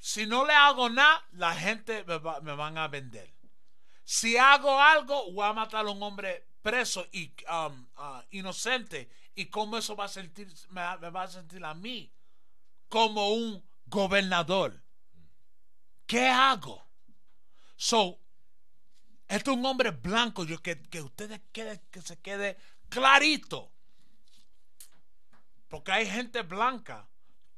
si no le hago nada, la gente me, van a vender. Si hago algo, voy a matar a un hombre preso y um, uh, inocente. ¿Y cómo eso va a sentir, me, va a sentir a mí como un gobernador? ¿Qué hago? So, este es un hombre blanco, yo, que, que ustedes que se quede clarito. Porque hay gente blanca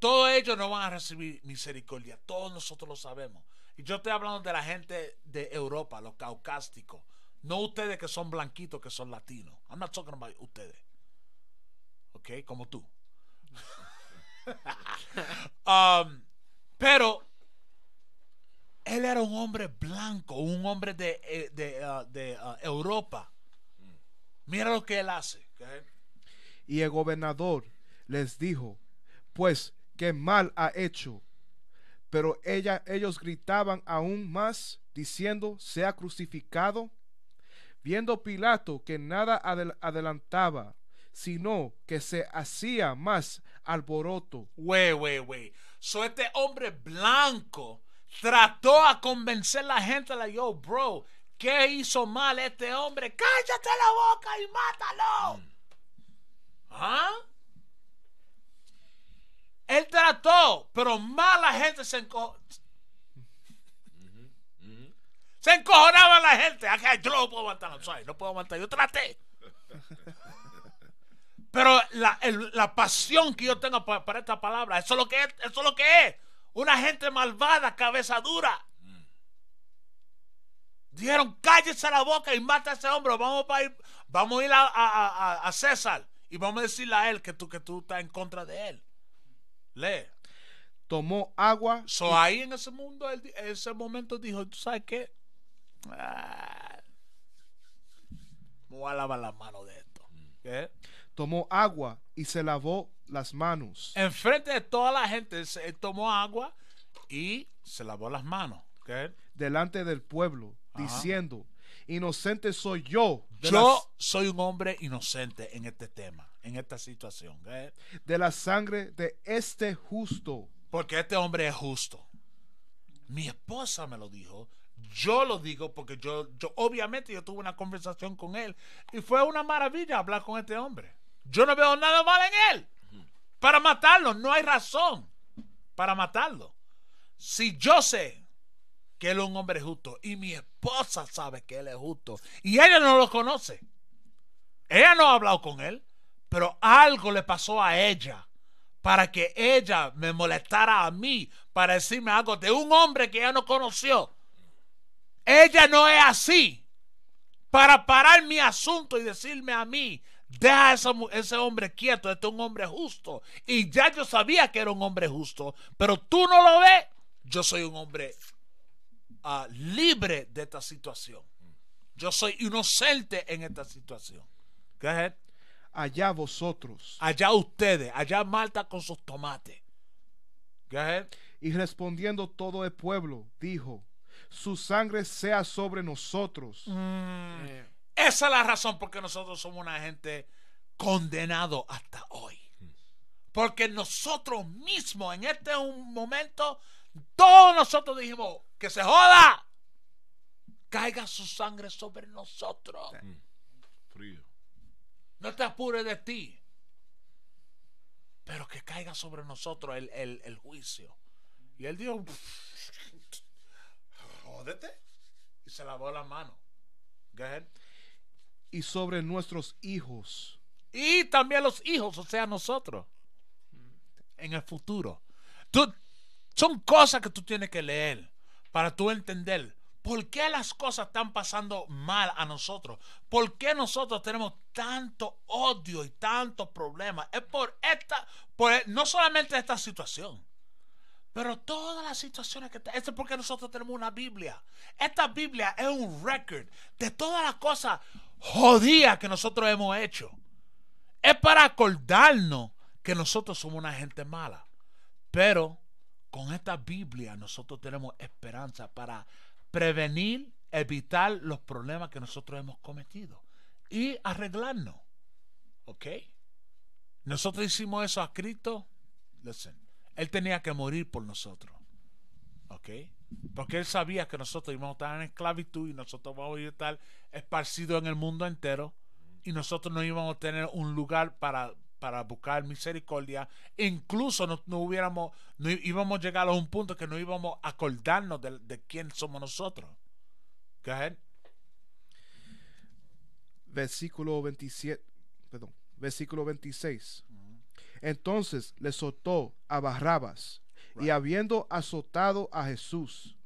todos ellos no van a recibir misericordia. Todos nosotros lo sabemos. Y yo estoy hablando de la gente de Europa, los caucásticos. No ustedes que son blanquitos, que son latinos. I'm not talking about ustedes. ¿Ok? Como tú. *laughs* Um, pero él era un hombre blanco, un hombre de, eh, uh, uh, Europa. Mira lo que él hace. Y el gobernador les dijo, pues mal ha hecho. Pero ella, ellos gritaban aún más, diciendo, sea crucificado. Viendo Pilato que nada adelantaba, sino que se hacía más alboroto. Wey, wey, wey. So este hombre blanco trató a convencer la gente, de yo, bro, ¿qué hizo mal este hombre? Cállate la boca y mátalo. Mm. ¿Ah? Él trató, pero mala gente se encojó. Se encojonaba la gente. yo no puedo aguantar, no puedo aguantar. Yo traté. Pero la, pasión que yo tengo para, esta palabra, eso es lo que es, eso lo que es. Una gente malvada, cabeza dura. Mm. Dijeron, cállese la boca y mata a ese hombre. Vamos, para ir, vamos a ir a, César y vamos a decirle a él que tú, que tú estás en contra de él. Le Tomó agua. So ahí en ese mundo, en ese momento dijo, ¿tú sabes qué? Ah, voy a lavar las manos de esto. Mm. ¿Qué? Tomó agua y se lavó las manos. Enfrente de toda la gente, se tomó agua y se lavó las manos. ¿Qué? Delante del pueblo, diciendo, Inocente soy yo. Yo soy un hombre inocente en este tema, en esta situación. De la sangre de este justo. Porque este hombre es justo. Mi esposa me lo dijo. Yo lo digo porque yo, yo obviamente yo tuve una conversación con él y fue una maravilla hablar con este hombre. Yo no veo nada mal en él. Para matarlo, no hay razón para matarlo. Si yo sé que él es un hombre justo y mi esposa sabe que él es justo y ella no lo conoce. Ella no ha hablado con él, pero algo le pasó a ella para que ella me molestara a mí para decirme algo de un hombre que ella no conoció. Ella no es así para parar mi asunto y decirme a mí, deja a ese, hombre quieto, este es un hombre justo. Y ya yo sabía que era un hombre justo, pero tú no lo ves, yo soy un hombre Ah, libre de esta situación. Yo soy inocente en esta situación. Allá vosotros. Allá ustedes. Allá Malta con sus tomates. Y respondiendo todo el pueblo, dijo, su sangre sea sobre nosotros. Mm. Esa es la razón por qué nosotros somos una gente condenado hasta hoy. Mm. Porque nosotros mismos en este momento todos nosotros dijimos, que se joda. Caiga su sangre sobre nosotros. Mm. Frío. No te apures de ti. Pero que caiga sobre nosotros el, juicio. Y él dijo, jódete. Y se lavó la mano. Y sobre nuestros hijos. Y también los hijos, o sea, nosotros. Mm. En el futuro. Tú, son cosas que tú tienes que leer para tú entender por qué las cosas están pasando mal a nosotros. ¿Por qué nosotros tenemos tanto odio y tantos problemas? Es por esta, no solamente esta situación. Pero todas las situaciones que... Esto es porque nosotros tenemos una Biblia. Esta Biblia es un record de todas las cosas jodidas que nosotros hemos hecho. Es para acordarnos que nosotros somos una gente mala. Pero con esta Biblia nosotros tenemos esperanza para prevenir, evitar los problemas que nosotros hemos cometido y arreglarnos. ¿Ok? Nosotros hicimos eso a Cristo. Él tenía que morir por nosotros. ¿Ok? Porque Él sabía que nosotros íbamos a estar en esclavitud y nosotros vamos a estar esparcidos en el mundo entero y nosotros no íbamos a tener un lugar para para buscar misericordia, incluso no, hubiéramos, no íbamos a llegar a un punto que no íbamos a acordarnos de, quién somos nosotros. Go Versículo 27, perdón, versículo 26. Entonces le soltó a Barrabas y habiendo azotado a Jesús,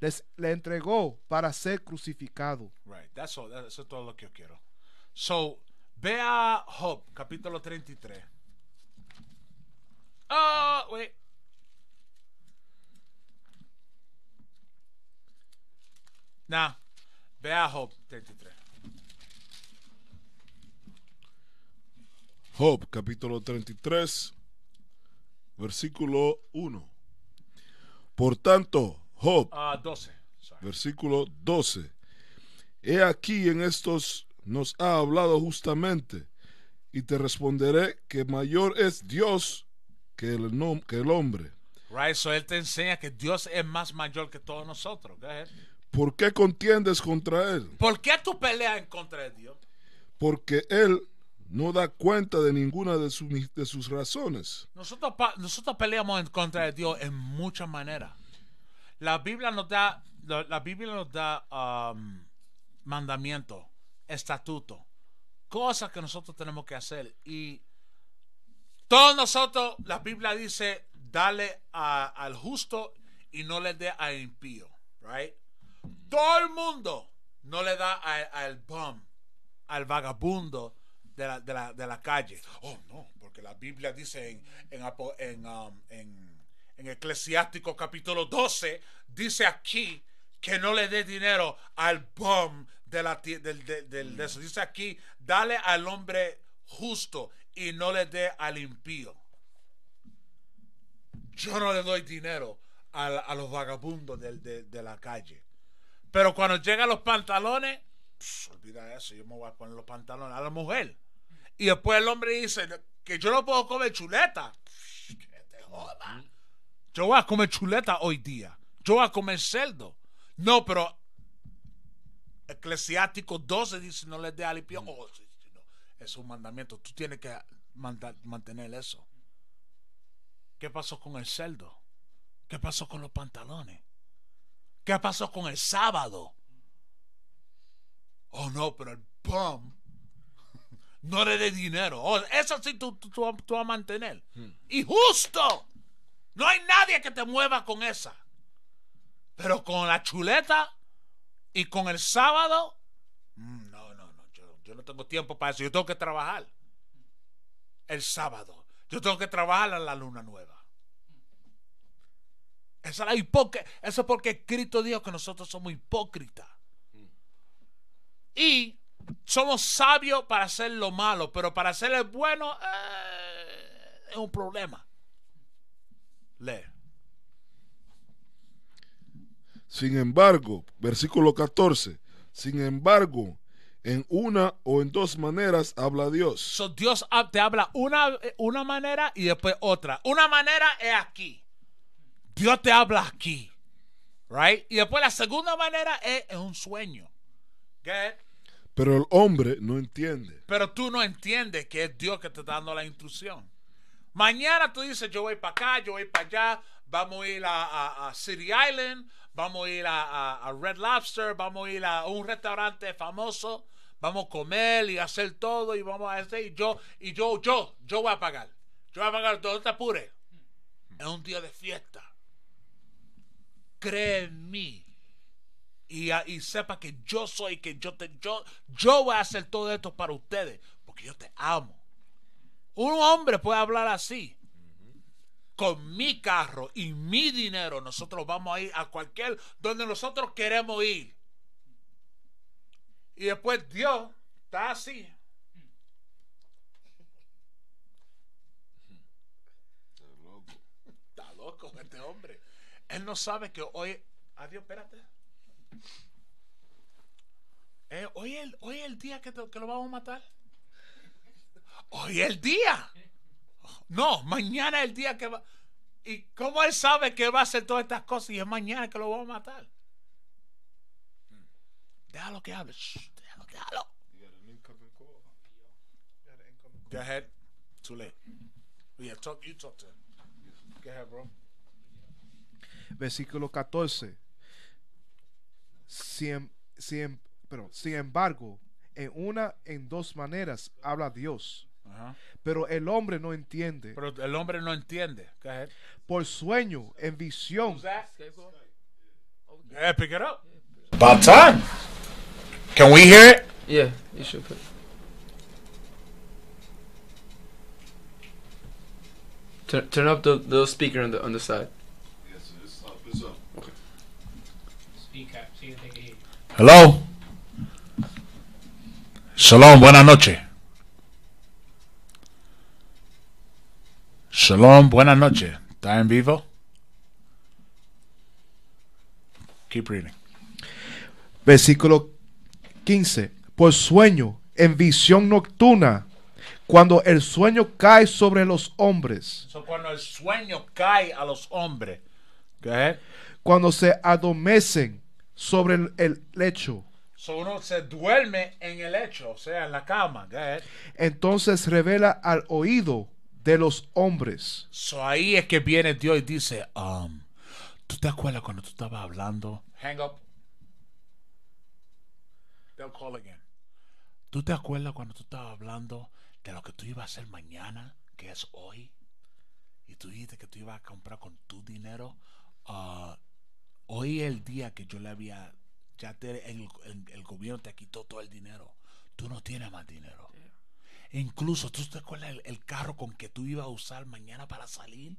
les, le entregó para ser crucificado. Right, that's all, that's, eso es todo lo que yo quiero. So, Vea Job, capítulo 33. Oh, ah, wait. Nah, vea Job 33. Job, capítulo 33, versículo 1. Por tanto, Job, 12, ah, versículo 12. He aquí en estos nos ha hablado justamente, y te responderé que mayor es Dios que el, que el hombre. Right, eso él te enseña que Dios es más mayor que todos nosotros. ¿Por qué contiendes contra él? ¿Por qué tú peleas en contra de Dios? Porque él no da cuenta de ninguna de, sus de sus razones. Nosotros, nosotros peleamos en contra de Dios en muchas maneras. La Biblia nos da, la, Biblia nos da um, mandamientos Estatuto cosas que nosotros tenemos que hacer. Y todos nosotros, la Biblia dice, dale al justo y no le dé al impío, right? Todo el mundo no le da al bum, al vagabundo de la, calle. Oh, no, porque la Biblia dice en, en, en, um, en, en Eclesiástico capítulo 12, dice aquí que no le dé dinero al bum de del, eso. Dice aquí, dale al hombre justo y no le dé al impío. Yo no le doy dinero a, los vagabundos de, la calle. Pero cuando llegan los pantalones, olvida eso, yo me voy a poner los pantalones a la mujer. Y después el hombre dice que yo no puedo comer chuleta. te joda. Yo voy a comer chuleta hoy día. Yo voy a comer cerdo. No, pero Eclesiástico 12 dice, no les dé alipión. Mm. Oh, es un mandamiento. Tú tienes que mantener eso. ¿Qué pasó con el cerdo? ¿Qué pasó con los pantalones? ¿Qué pasó con el sábado? Oh, no, pero el pum *laughs* no le dé dinero. Oh, eso sí tú, vas a mantener. Mm. Y justo. No hay nadie que te mueva con esa. Pero con la chuleta, y con el sábado, mm, no, no, no, yo, no tengo tiempo para eso, yo tengo que trabajar. El sábado, yo tengo que trabajar a la luna nueva. Esa es la Eso es porque Cristo dijo que nosotros somos hipócritas. Y somos sabios para hacer lo malo, pero para hacer el bueno eh, es un problema. Lee. Sin embargo, versículo 14, sin embargo, en una o en dos maneras habla Dios. Dios te habla una, una manera y después otra. Una manera es aquí. Dios te habla aquí. Right? Y después la segunda manera es, un sueño. Pero el hombre no entiende. Pero tú no entiendes que es Dios que te está dando la instrucción. Mañana tú dices, yo voy para acá, yo voy para allá, vamos a ir a, a, a City Island, vamos a ir a, Red Lobster, vamos a ir a un restaurante famoso, vamos a comer y hacer todo y vamos a hacer, y yo, y yo, yo, yo voy a pagar. Yo voy a pagar todo, no te Es un día de fiesta. Cree en mí. Y, y sepa que yo soy, que yo te, yo, yo voy a hacer todo esto para ustedes, porque yo te amo. Un hombre puede hablar así, con mi carro y mi dinero, nosotros vamos a ir a cualquier donde nosotros queremos ir. Y después Dios está así. Está loco este hombre. Él no sabe que hoy. Adiós, espérate. Eh, hoy, el, hoy el día que, lo vamos a matar. Hoy es el día. No, mañana es el día que va. ¿Y cómo él sabe que va a hacer todas estas cosas y es mañana que lo va a matar? Déjalo que hable. Shh, déjalo, déjalo. Go ahead. Too late. Yeah, to bro. Versículo 14. Sin, sin, pero, sin embargo, en una, en dos maneras habla Dios pero el hombre no entiende. Pero el hombre no entiende. Por sueño, en visión. About time. Can we hear it? Yeah, you should put Turn, up the the speaker on the on the side. Hello. Shalom. Buenas noches. Shalom, buenas noches. ¿Está en vivo? Keep reading. Versículo 15. Por sueño, en visión nocturna, cuando el sueño cae sobre los hombres. cuando el sueño cae a los hombres. Cuando se adomecen sobre el, lecho. So uno se duerme en el lecho, o sea, en la cama. Entonces revela al oído de los hombres. So ahí es que viene Dios y dice, um, ¿tú te acuerdas cuando tú estabas hablando? Hang up. They'll call again. ¿Tú te acuerdas cuando tú estabas hablando de lo que tú ibas a hacer mañana, que es hoy? Y tú dijiste que tú ibas a comprar con tu dinero. Uh, hoy es el día que yo le había, ya el, gobierno te quitó todo el dinero. Tú no tienes más dinero. Incluso tú te acuerdas el, carro con que tú ibas a usar mañana para salir.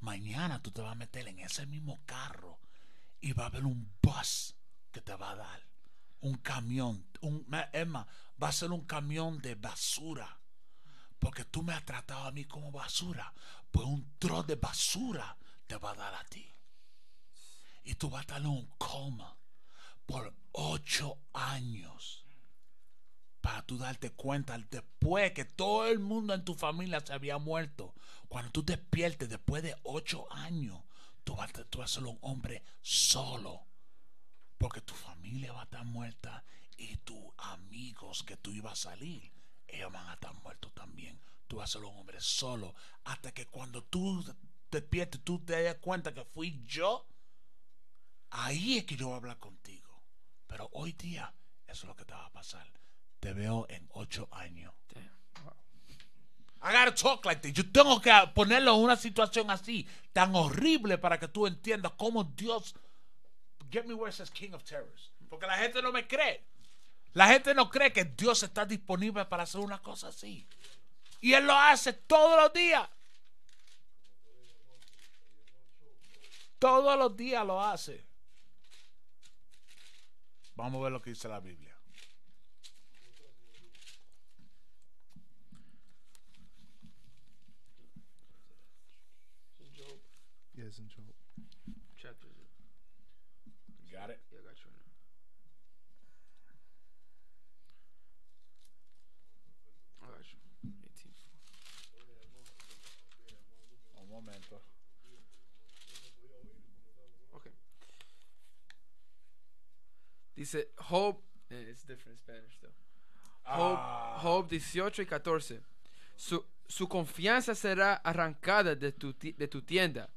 Mañana tú te vas a meter en ese mismo carro y va a haber un bus que te va a dar. Un camión. Un, Emma, va a ser un camión de basura. Porque tú me has tratado a mí como basura. Pues un trozo de basura te va a dar a ti. Y tú vas a estar en un coma por ocho años para tú darte cuenta después que todo el mundo en tu familia se había muerto. Cuando tú despiertes después de ocho años, tú vas, tú vas a ser un hombre solo. Porque tu familia va a estar muerta y tus amigos que tú ibas a salir, ellos van a estar muertos también. Tú vas a ser un hombre solo. Hasta que cuando tú despiertes, tú te das cuenta que fui yo. Ahí es que yo voy a hablar contigo. Pero hoy día, eso es lo que te va a pasar te veo en ocho años. I gotta talk like this. Yo tengo que ponerlo en una situación así, tan horrible, para que tú entiendas cómo Dios. Get me where it says King of Terrors. Porque la gente no me cree. La gente no cree que Dios está disponible para hacer una cosa así. Y Él lo hace todos los días. Todos los días lo hace. Vamos a ver lo que dice la Biblia. Yes, it's in chapter. Chapters. Got it. Yeah, I got you right now. 18. Un momento. Okay. Dice Hope eh, It's different Spanish though. Hope, hope, Job 18 ah. y 14. Su, su confianza será arrancada de tu, de tu tienda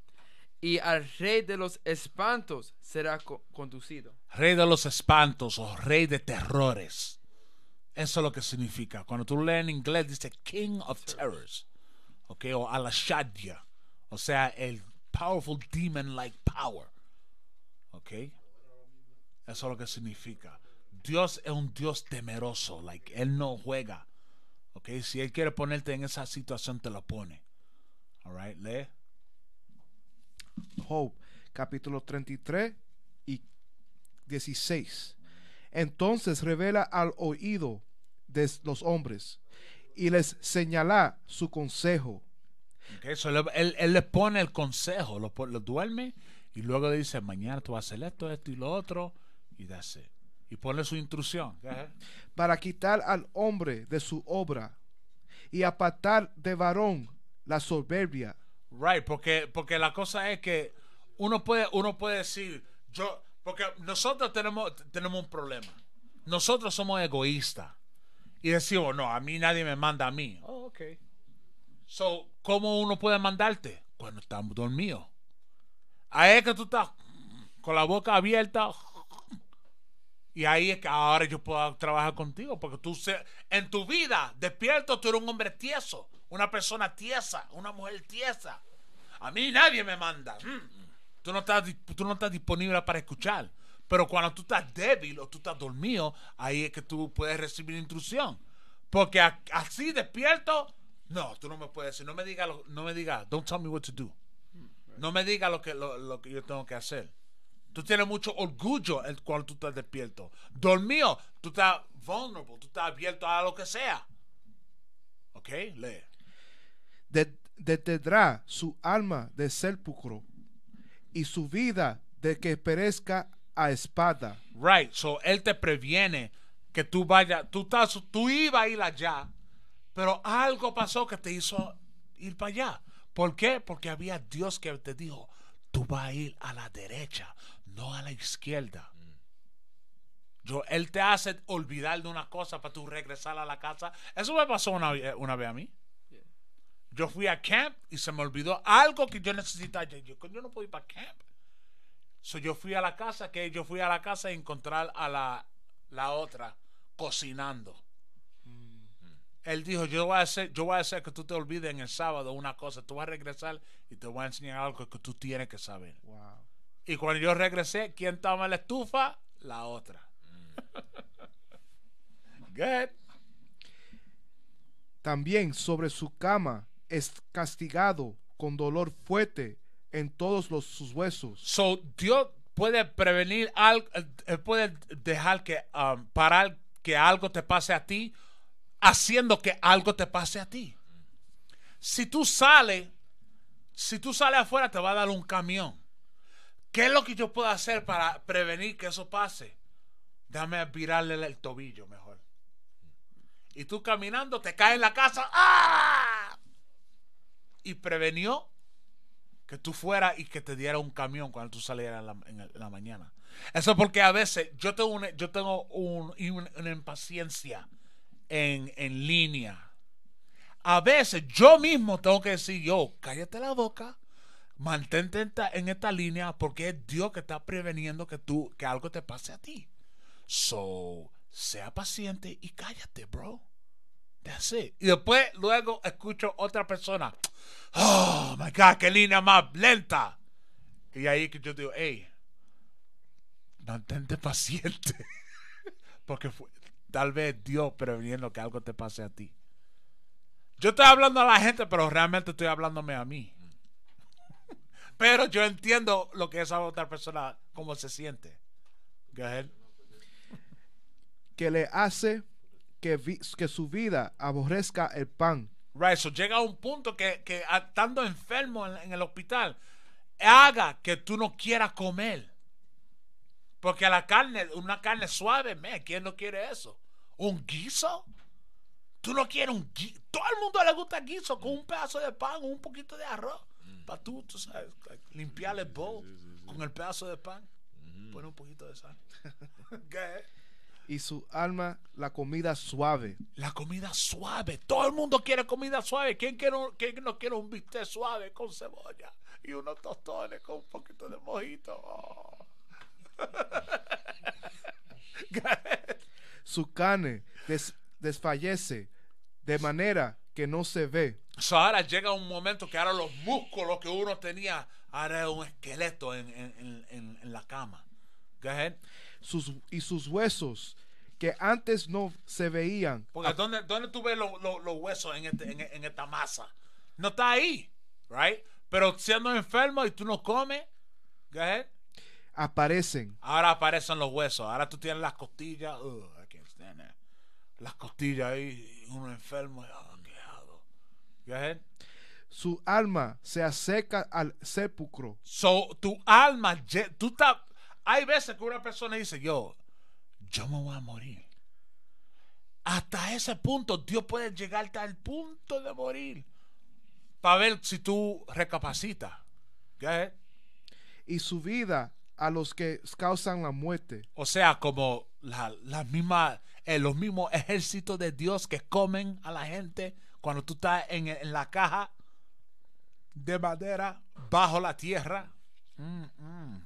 y al rey de los espantos será conducido. Rey de los espantos o rey de terrores. Eso es lo que significa. Cuando tú lees en inglés dice King of Terrors, ¿ok? O Alashadya, o sea, el powerful demon-like power, ¿ok? Eso es lo que significa. Dios es un Dios temeroso, like él no juega, ¿ok? Si él quiere ponerte en esa situación te lo pone, alright, lee. Job, capítulo 33 y 16. Entonces revela al oído de los hombres y les señala su consejo. él, les pone el consejo, los, duerme y luego dice, mañana tú vas a hacer esto, esto y lo otro, y Y pone su instrucción. Para quitar al hombre de su obra y apartar de varón la soberbia Right, porque, porque la cosa es que uno puede, uno puede decir, yo, porque nosotros tenemos, tenemos un problema. Nosotros somos egoístas. Y decimos, no, a mí nadie me manda a mí. Oh, ok. So, ¿cómo uno puede mandarte? Cuando estamos dormidos. Ahí es que tú estás con la boca abierta. Y ahí es que ahora yo puedo trabajar contigo. Porque tú, en tu vida, despierto, tú eres un hombre tieso una persona tiesa, una mujer tiesa. A mí nadie me manda. Mm, mm. Tú, no estás, tú no disponible para escuchar. Pero cuando tú estás débil o tú estás dormido, ahí es que tú puedes recibir instrucción. Porque así despierto, no, tú no me puedes decir, no me digas, no me digas, don't tell me what to do. No me digas lo que, lo, lo que yo tengo que hacer. Tú tienes mucho orgullo cuando tú estás despierto. Dormido, tú estás vulnerable, tú estás abierto a lo que sea. ¿Ok? Lee detendrá su alma de sepulcro y su vida de que perezca a espada. Right, so él te previene que tú vayas, tú, ibas a ir allá, pero algo pasó que te hizo ir para allá. ¿Por qué? Porque había Dios que te dijo, tú vas a ir a la derecha, no a la izquierda. Yo, él te hace olvidar de una cosa para tú regresar a la casa. Eso me pasó una vez a mí. Yo fui a camp y se me olvidó algo que yo necesitaba. Yo, no puedo ir para camp. So yo fui a la casa, que yo fui a la casa a encontrar a la, la otra cocinando. Mm. Él dijo, yo voy, a hacer, yo a que tú te olvides en el sábado una cosa. Tú vas a regresar y te voy a enseñar algo que tú tienes que saber. Y cuando yo regresé, ¿quién estaba la estufa? La otra. Mm. También sobre su cama es castigado con dolor fuerte en todos los, sus huesos. So, Dios puede prevenir, algo, eh, puede dejar que, um, que algo te pase a ti, haciendo que algo te pase a ti. Si tú sales, si tú sales afuera te va a dar un camión. ¿Qué es lo que yo puedo hacer para prevenir que eso pase? a virarle el tobillo mejor. Y tú caminando te caes en la casa. ¡Ah! y prevenió que tú fueras y que te diera un camión cuando tú salieras en la, mañana. Eso porque a veces yo tengo, una, yo tengo una impaciencia en, línea. A veces yo mismo tengo que decir, yo, cállate la boca, mantente en esta, en esta línea porque es Dios que está preveniendo que, tú, que algo te pase a ti. So, sea paciente y cállate, bro. Y después, luego escucho otra persona. Oh my God, qué línea más lenta. Y ahí que yo digo, hey, mantente *laughs* paciente. Porque fue, tal vez Dios previniendo que algo te pase a ti. Yo estoy hablando a la gente, pero realmente estoy hablándome a mí. *laughs* Pero yo entiendo lo que esa otra persona, cómo se siente. Que le hace que, su vida aborrezca el pan. Right, so llega a un punto que, estando enfermo en, el hospital, haga que tú no quieras comer. Porque a la carne, una carne suave, ¿quién no quiere eso? ¿Un guiso? Tú no quieres un guiso. Todo el mundo le gusta guiso con un pedazo de pan o un poquito de arroz. Para tú, tú sabes, limpiar el bowl con el pedazo de pan. Poner un poquito de sal. ¿Qué? *laughs* y su alma la comida suave. La comida suave. Todo el mundo quiere comida suave. ¿Quién, no quiere un bistec suave con cebolla y unos tostones con un poquito de mojito? *laughs* su carne desfallece de manera que no se ve. ahora llega un momento que ahora los músculos que uno tenía, ahora es un esqueleto en, en la cama. Go y sus huesos que antes no se veían. ¿dónde, dónde tú ves los huesos este, en, esta masa? No está ahí, right? Pero siendo enfermo y tú no comes, Aparecen. Ahora aparecen los huesos. Ahora tú tienes las costillas. Uh, las costillas ahí, uno enfermo. Oh, Su alma se acerca al sepulcro. tu alma, tú estás hay veces que una persona dice, yo, yo me voy a morir. Hasta ese punto, Dios puede llegar hasta punto de morir. Para ver si tú recapacitas. ¿Qué? Y su vida a los que causan la muerte. O sea, como la, misma, eh, los mismos ejércitos de Dios que comen a la gente cuando tú estás en, la caja de madera bajo la tierra. ¿Qué mm, mm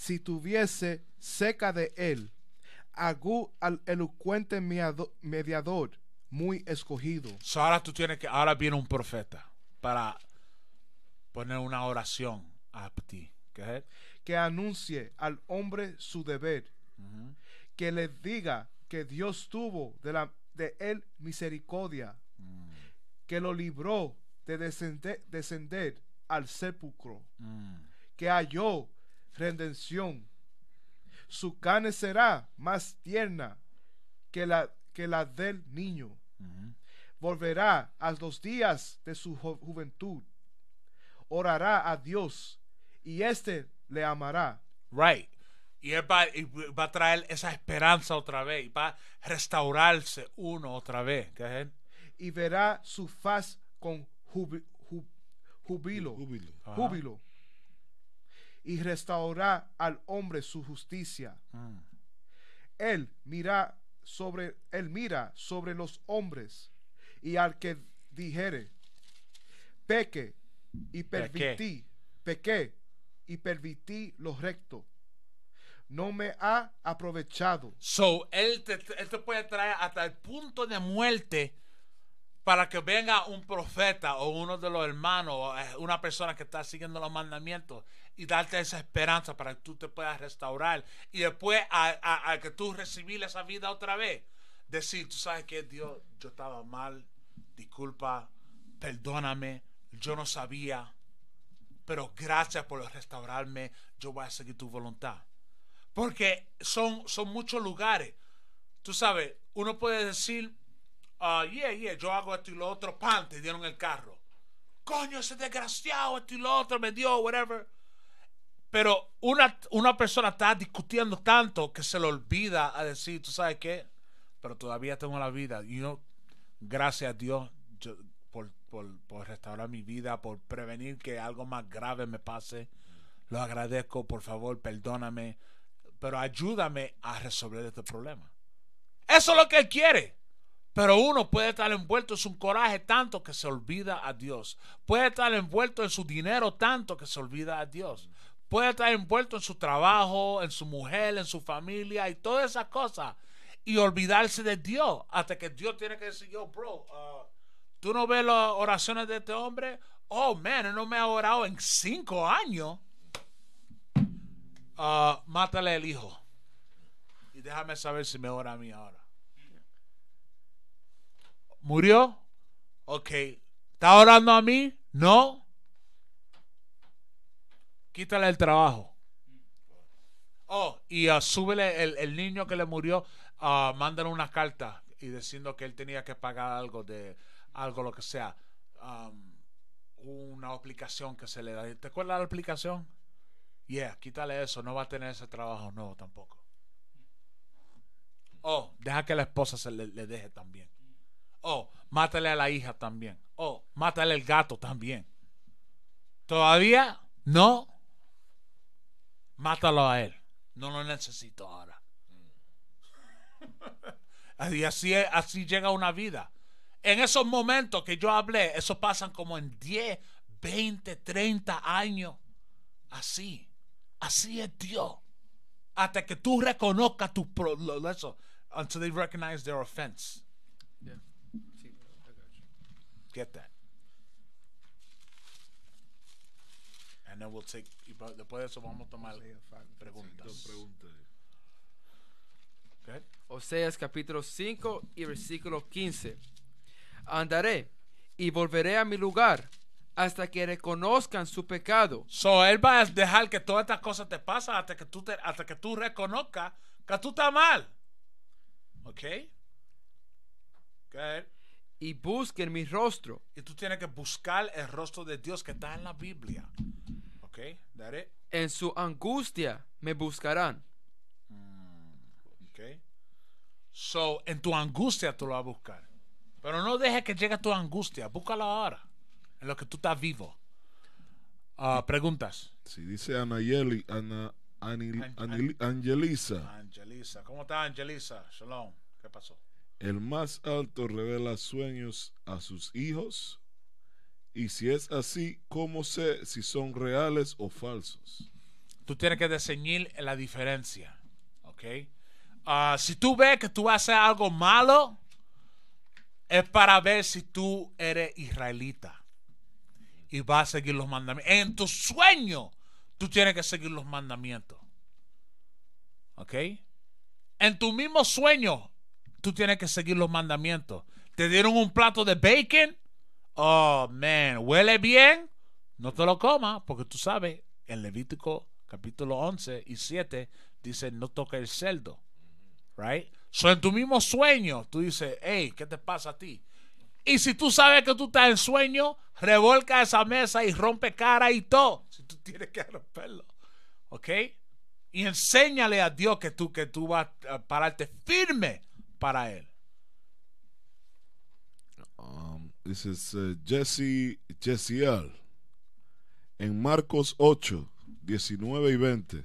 si tuviese seca de él Agú al elocuente mediador muy escogido. ahora tú tienes que, ahora viene un profeta para poner una oración a ti. Que anuncie al hombre su deber. Que le diga que Dios tuvo de, la, de él misericordia. Mm. Que lo libró de descender, al sepulcro. Mm. Que halló redención. Su carne será más tierna que la, que la del niño. Volverá a los días de su juventud. Orará a Dios y éste le amará. Right. Y va, a traer esa esperanza otra vez. va a restaurarse uno otra vez. Y verá su faz con jubilo. Júbilo. Júbilo y restaurará al hombre su justicia. Ah. Él mira sobre él mira sobre los hombres y al que dijere peque y permití pequé y permití lo recto no me ha aprovechado. So, él te, puede traer hasta el punto de muerte para que venga un profeta o uno de los hermanos, o eh, una persona que está siguiendo los mandamientos y darte esa esperanza para que tú te puedas restaurar. Y después, a, que tú recibir esa vida otra vez, decir, tú sabes que Dios, yo estaba mal, disculpa, perdóname, yo no sabía, pero gracias por restaurarme, yo voy a seguir tu voluntad. Porque son, son muchos lugares. Tú sabes, uno puede decir, uh, yeah, yeah, yo hago esto y lo otro, pan, te dieron el carro. Coño, ese desgraciado, esto y lo otro, me dio, whatever. Pero una, persona está discutiendo tanto que se le olvida a decir, tú sabes qué, pero todavía tengo la vida. Y yo, gracias a Dios por, por, restaurar mi vida, por prevenir que algo más grave me pase. Lo agradezco, por favor, perdóname, pero ayúdame a resolver este problema. Eso es lo que él quiere. Pero uno puede estar envuelto en su coraje tanto que se olvida a Dios. Puede estar envuelto en su dinero tanto que se olvida a Dios puede estar envuelto en su trabajo, en su mujer, en su familia y todas esas cosas y olvidarse de Dios hasta que Dios tiene que decir, yo, bro, uh, tú no ves las oraciones de este hombre, oh, man, él no me ha orado en cinco años. Ah, mátale el hijo y déjame saber si me ora a mí ahora. ¿Murió? Ok. ¿Está orando a mí? No quítale el trabajo. Oh, y a uh, súbele el, el, niño que le murió, uh, mándale una carta y diciendo que él tenía que pagar algo de algo lo que sea. Um, una aplicación que se le da. ¿Te acuerdas la aplicación? Yeah, quítale eso, no va a tener ese trabajo nuevo tampoco. Oh, deja que la esposa se le, le deje también. Oh, mátale a la hija también. Oh, mátale al gato también. ¿Todavía? No. Mátalo a él. No lo necesito ahora. Mm. Y así, así llega una vida. En esos momentos que yo hablé, eso pasan como en 10, 20, 30 años. Así. Así es Dios. Hasta que tú reconozcas tu eso, until they recognize their offense. Yeah. Get that. y después eso vamos a tomar preguntas. preguntas. Okay. Oseas capítulo 5 y versículo 15. Andaré y volveré a mi lugar hasta que reconozcan su pecado. So él va a dejar que todas estas cosas te pasen hasta que tú hasta que tú reconozcas que tú estás mal. ¿Ok? Good y busquen mi rostro. Y tú tienes que buscar el rostro de Dios que está en la Biblia. ¿Ok? En su angustia me buscarán. Mm, ok. So, en tu angustia tú lo vas a buscar. Pero no dejes que llegue tu angustia. Búscala ahora. En lo que tú estás vivo. Ah, preguntas. sí, dice Anayeli, Ana, Anil, Angelisa. ¿Cómo está Angelisa? Shalom. ¿Qué pasó? El más alto revela sueños a sus hijos y si es así, ¿cómo sé si son reales o falsos? Tú tienes que diseñar la diferencia, ¿ok? Ah, si tú ves que tú haces algo malo, es para ver si tú eres israelita y vas a seguir los mandamientos. En tu sueño, tú tienes que seguir los mandamientos. ¿Ok? En tu mismo sueño, tú tienes que seguir los mandamientos. ¿Te dieron un plato de bacon? Oh, man, huele bien. No te lo comas, porque tú sabes, en Levítico capítulo 11 y 7 dice, no toques el celdo, Right? So, en tu mismo sueño, tú dices, hey, ¿qué te pasa a ti? Y si tú sabes que tú estás en sueño, revolca esa mesa y rompe cara y todo. *laughs* Si tú tienes que romperlo. ¿Ok? Y enséñale a Dios que tú, que tú vas a pararte firme para él. dice um, this uh, Jesse, Jessiel. En Marcos 8, 19 y 20,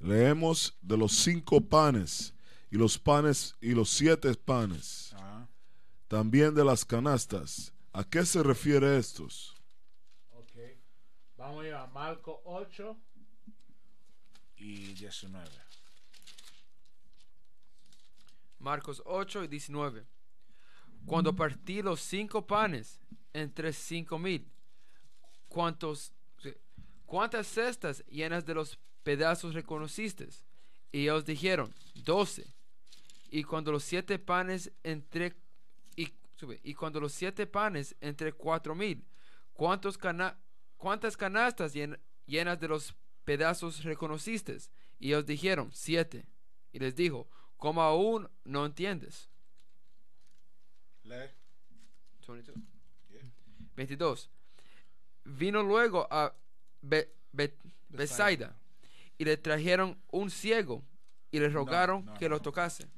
leemos de los cinco panes y los panes y los siete panes. También de las canastas. ¿A qué se refiere estos? Okay. Vamos a Marcos 8 y 19. Marcos 8 y 19. Cuando partí los cinco panes entre cinco mil, ¿cuántas cestas llenas de los pedazos reconociste? Y ellos dijeron, doce. Y cuando los siete panes entre y, cuando los siete panes entre cuatro mil, ¿cuántos ¿cuántas canastas llenas de los pedazos reconociste? Y ellos dijeron, siete. Y les dijo, como aún no entiendes. Le. 22. 22. Vino luego a Be Bethsaida y le trajeron un ciego y le rogaron que no. lo tocase.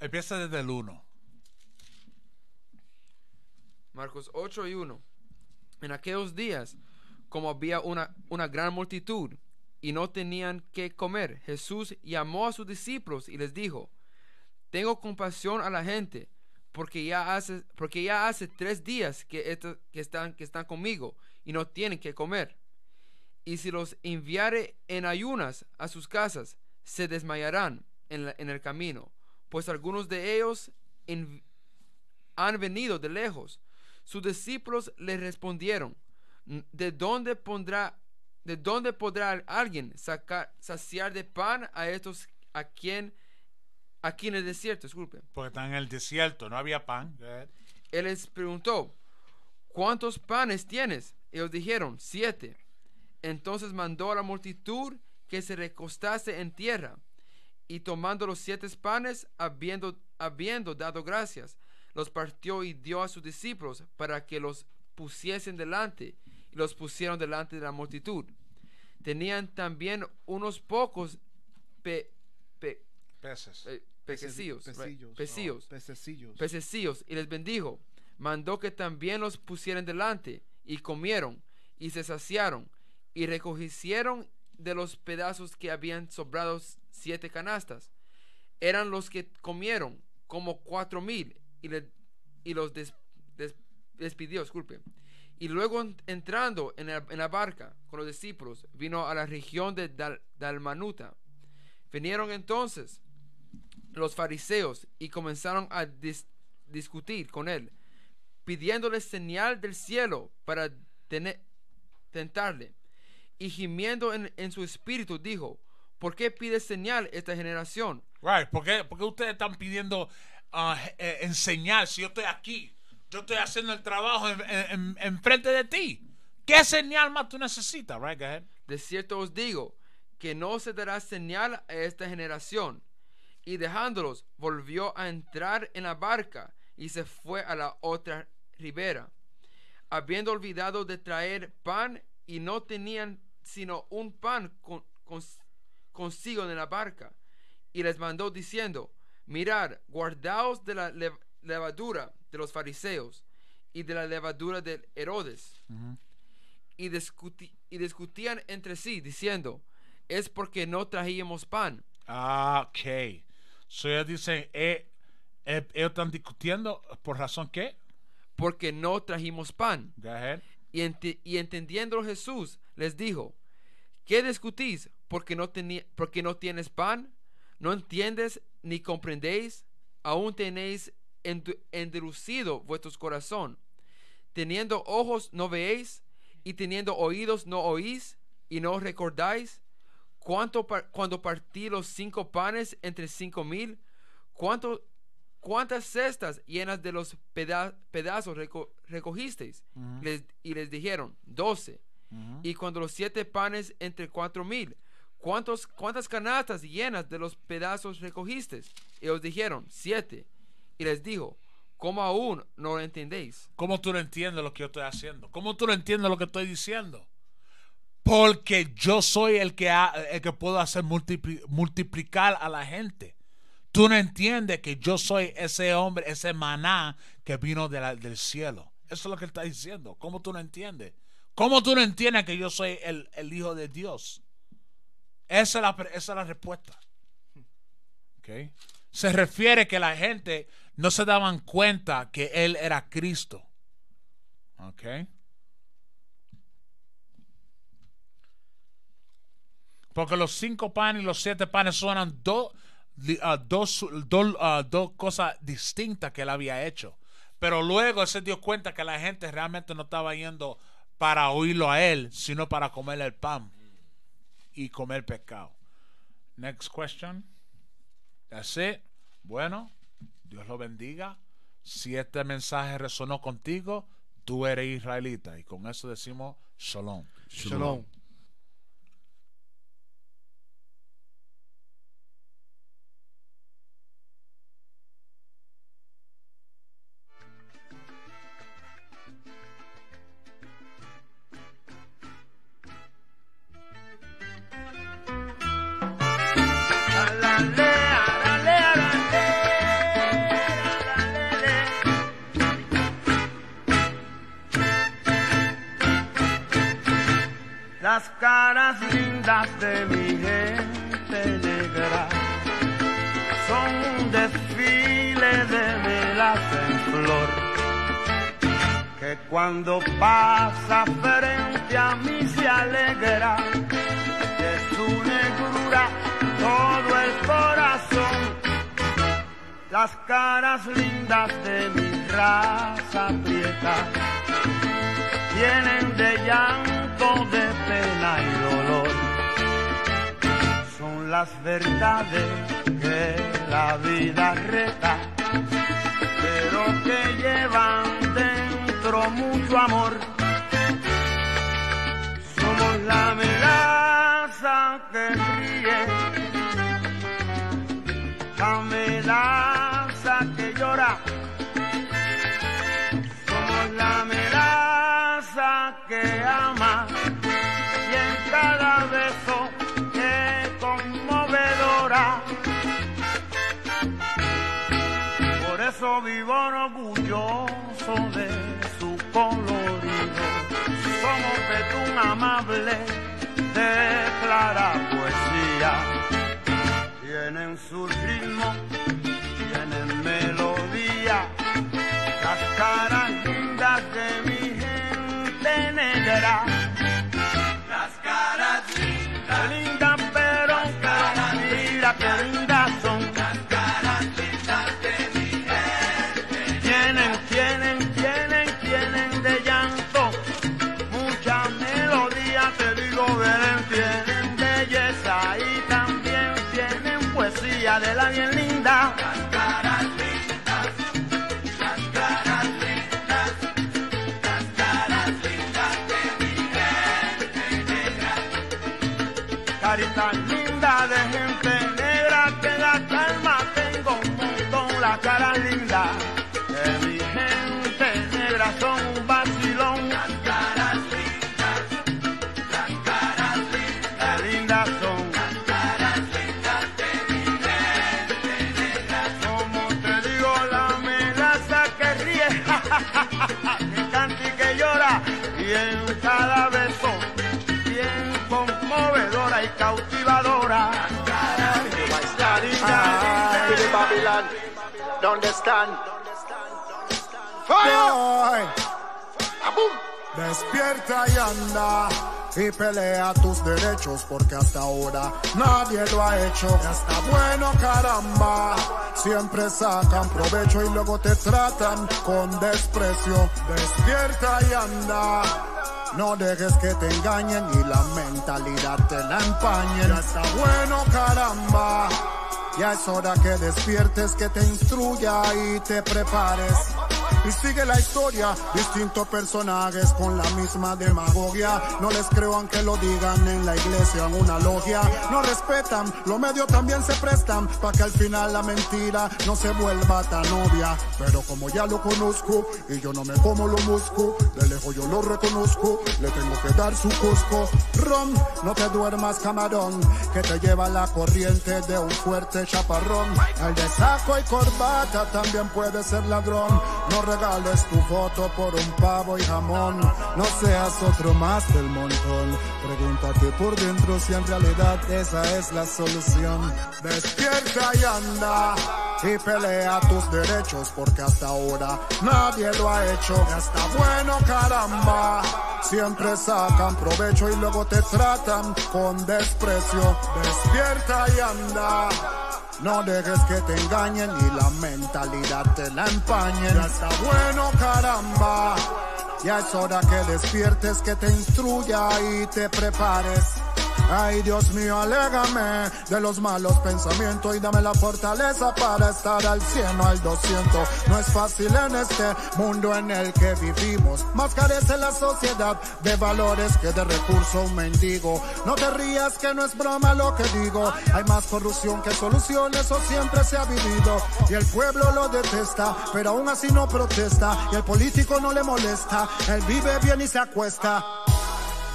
Empieza desde el 1. Marcos 8 y 1. En aquellos días, como había una, una gran multitud y no tenían qué comer, Jesús llamó a sus discípulos y les dijo, tengo compasión a la gente, porque ya hace, porque ya hace tres días que, que, están, conmigo y no tienen qué comer. Y si los enviare en ayunas a sus casas, se desmayarán en, el camino, pues algunos de ellos han venido de lejos sus discípulos le respondieron, ¿de dónde, pondrá, de dónde podrá alguien sacar, saciar de pan a estos a quien aquí en el desierto? Porque están en el desierto, no había pan. Él les preguntó, ¿cuántos panes tienes? Ellos dijeron, siete. Entonces mandó a la multitud que se recostase en tierra, y tomando los siete panes, habiendo dado gracias, los partió y dio a sus discípulos para que los pusiesen delante, y los pusieron delante de la multitud. Tenían también unos pocos peces. y les bendijo. Mandó que también los pusieran delante, y comieron, y se saciaron, y recogieron de los pedazos que habían sobrado siete canastas. Eran los que comieron, como cuatro mil, y, los despidió, disculpe. Y luego entrando en la, barca con los discípulos, vino a la región de Dalmanuta. Vinieron entonces los fariseos y comenzaron a discutir con él, pidiéndole señal del cielo para tener, tentarle. Y gimiendo en, su espíritu dijo, ¿por qué pide señal esta generación? ¿por qué, ustedes están pidiendo eh, enseñar si yo estoy aquí? Yo estoy haciendo el trabajo en, frente de ti. ¿Qué señal más tú necesitas? De cierto os digo que no se dará señal a esta generación. Y dejándolos, volvió a entrar en la barca y se fue a la otra ribera. Habiendo olvidado de traer pan y no tenían sino un pan consigo en la barca. Y les mandó diciendo, Mirad, guardaos de la levadura de los fariseos y de la levadura de Herodes. y, discutían entre sí, diciendo, es porque no trajimos pan. Ah, ok. So ellos dicen, eh, eh, ellos están discutiendo por razón qué? Porque no trajimos pan. Y, y entendiendo Jesús, les dijo, ¿qué discutís? Porque no, porque no tienes pan. ¿No entiendes ni comprendéis, aún tenéis endurecido vuestro corazón. Teniendo ojos no veéis, y teniendo oídos no oís, y no recordáis. ¿Cuánto cuando partí los cinco panes entre cinco mil, cuántas cestas llenas de los pedazos recogisteis. y les dijeron, doce. Y cuando los siete panes entre cuatro mil, ¿Cuántos, ¿Cuántas canastas llenas de los pedazos recogiste? os dijeron, siete. Y les dijo, ¿cómo aún no lo entendéis? ¿Cómo tú no entiendes lo que yo estoy haciendo? ¿Cómo tú no entiendes lo que estoy diciendo? Porque yo soy el que, que puedo hacer multiplicar a la gente. Tú no entiendes que yo soy ese hombre, ese maná que vino del cielo. Eso es lo que él está diciendo. ¿Cómo tú no entiendes? ¿Cómo tú no entiendes que yo soy el, el Hijo de Dios? Esa es la, respuesta. Se refiere que la gente no se daban cuenta que Él era Cristo. Porque los cinco panes y los siete panes son dos ah, ah, cosas distintas que Él había hecho. Pero luego se dio cuenta que la gente realmente no estaba yendo para oírlo a Él, sino para comer el pan y comer pescado. Next question. That's it. Bueno, Dios lo bendiga. Si este mensaje resonó contigo, tú eres israelita. Y con eso decimos shalom. Shalom. shalom. las caras lindas de mi gente negra son un desfile de velas en flor que cuando pasa frente a mí se alegra de su negrura todo el corazón las caras lindas de mi raza prieta tienen de llanto de pena y dolor. Son las verdades que la vida reta, pero que llevan dentro mucho amor. Somos la pueblo orgulloso de su colorido. Somos Petún amable, de clara poesía. Tienen su ritmo cada beso, bien conmovedora y cautivadora. ¿dónde están? Despierta y anda y pelea tus derechos porque hasta ahora nadie lo ha hecho. Está bueno, caramba. Siempre sacan provecho y luego te tratan con desprecio. Despierta y anda no dejes que te engañen y la mentalidad te la empañe. Ya está bueno, caramba. Ya es hora que despiertes, que te instruya y te prepares y sigue la historia, distintos personajes con la misma demagogia. No les creo aunque lo digan en la iglesia, en una logia. No respetan, los medios también se prestan para que al final la mentira no se vuelva tan obvia. Pero como ya lo conozco y yo no me como lo musco, de lejos yo lo reconozco, le tengo que dar su cusco. Ron, no te duermas camarón, que te lleva la corriente de un fuerte chaparrón. al de saco y corbata también puede ser ladrón. No regales tu voto por un pavo y jamón. No seas otro más del montón. Pregúntate por dentro si en realidad esa es la solución. Despierta y anda y pelea tus derechos porque hasta ahora nadie lo ha hecho. Está bueno, caramba. Siempre sacan provecho y luego te tratan con desprecio. Despierta y anda. No dejes que te engañen y la mentalidad te la empañen. Ya está bueno, caramba. Ya es hora que despiertes, que te instruya y te prepares Ay Dios mío, alégame de los malos pensamientos y dame la fortaleza para estar al 100 o al 200. No es fácil en este mundo en el que vivimos, más carece la sociedad de valores que de recursos un mendigo. No te rías que no es broma lo que digo, hay más corrupción que solución, eso siempre se ha vivido. Y el pueblo lo detesta, pero aún así no protesta, y el político no le molesta, él vive bien y se acuesta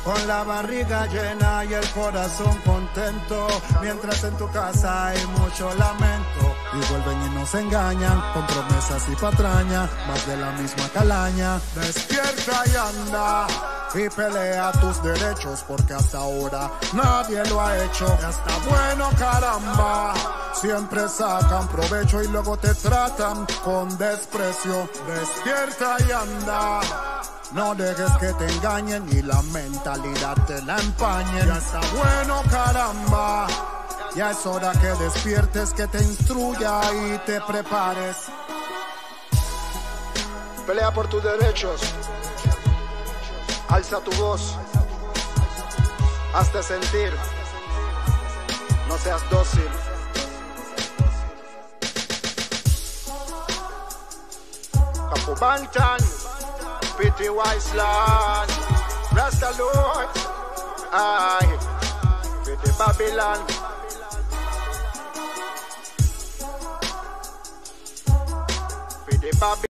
con la barriga llena y el corazón contento, mientras en tu casa hay mucho lamento. Y vuelven y nos engañan con promesas y patraña, más de la misma calaña. Despierta y anda y pelea tus derechos porque hasta ahora nadie lo ha hecho. hasta bueno, caramba. Siempre sacan provecho y luego te tratan con desprecio. Despierta y anda no dejes que te engañen y la mentalidad te la empañen. Ya está bueno, caramba. Ya es hora que despiertes, que te instruya y te prepares. Pelea por tus derechos. Alza tu voz. Hazte sentir. No seas dócil. Capubancan. pity wise land. Rasta Lord, aye, pity Babylon. Pity Babylon.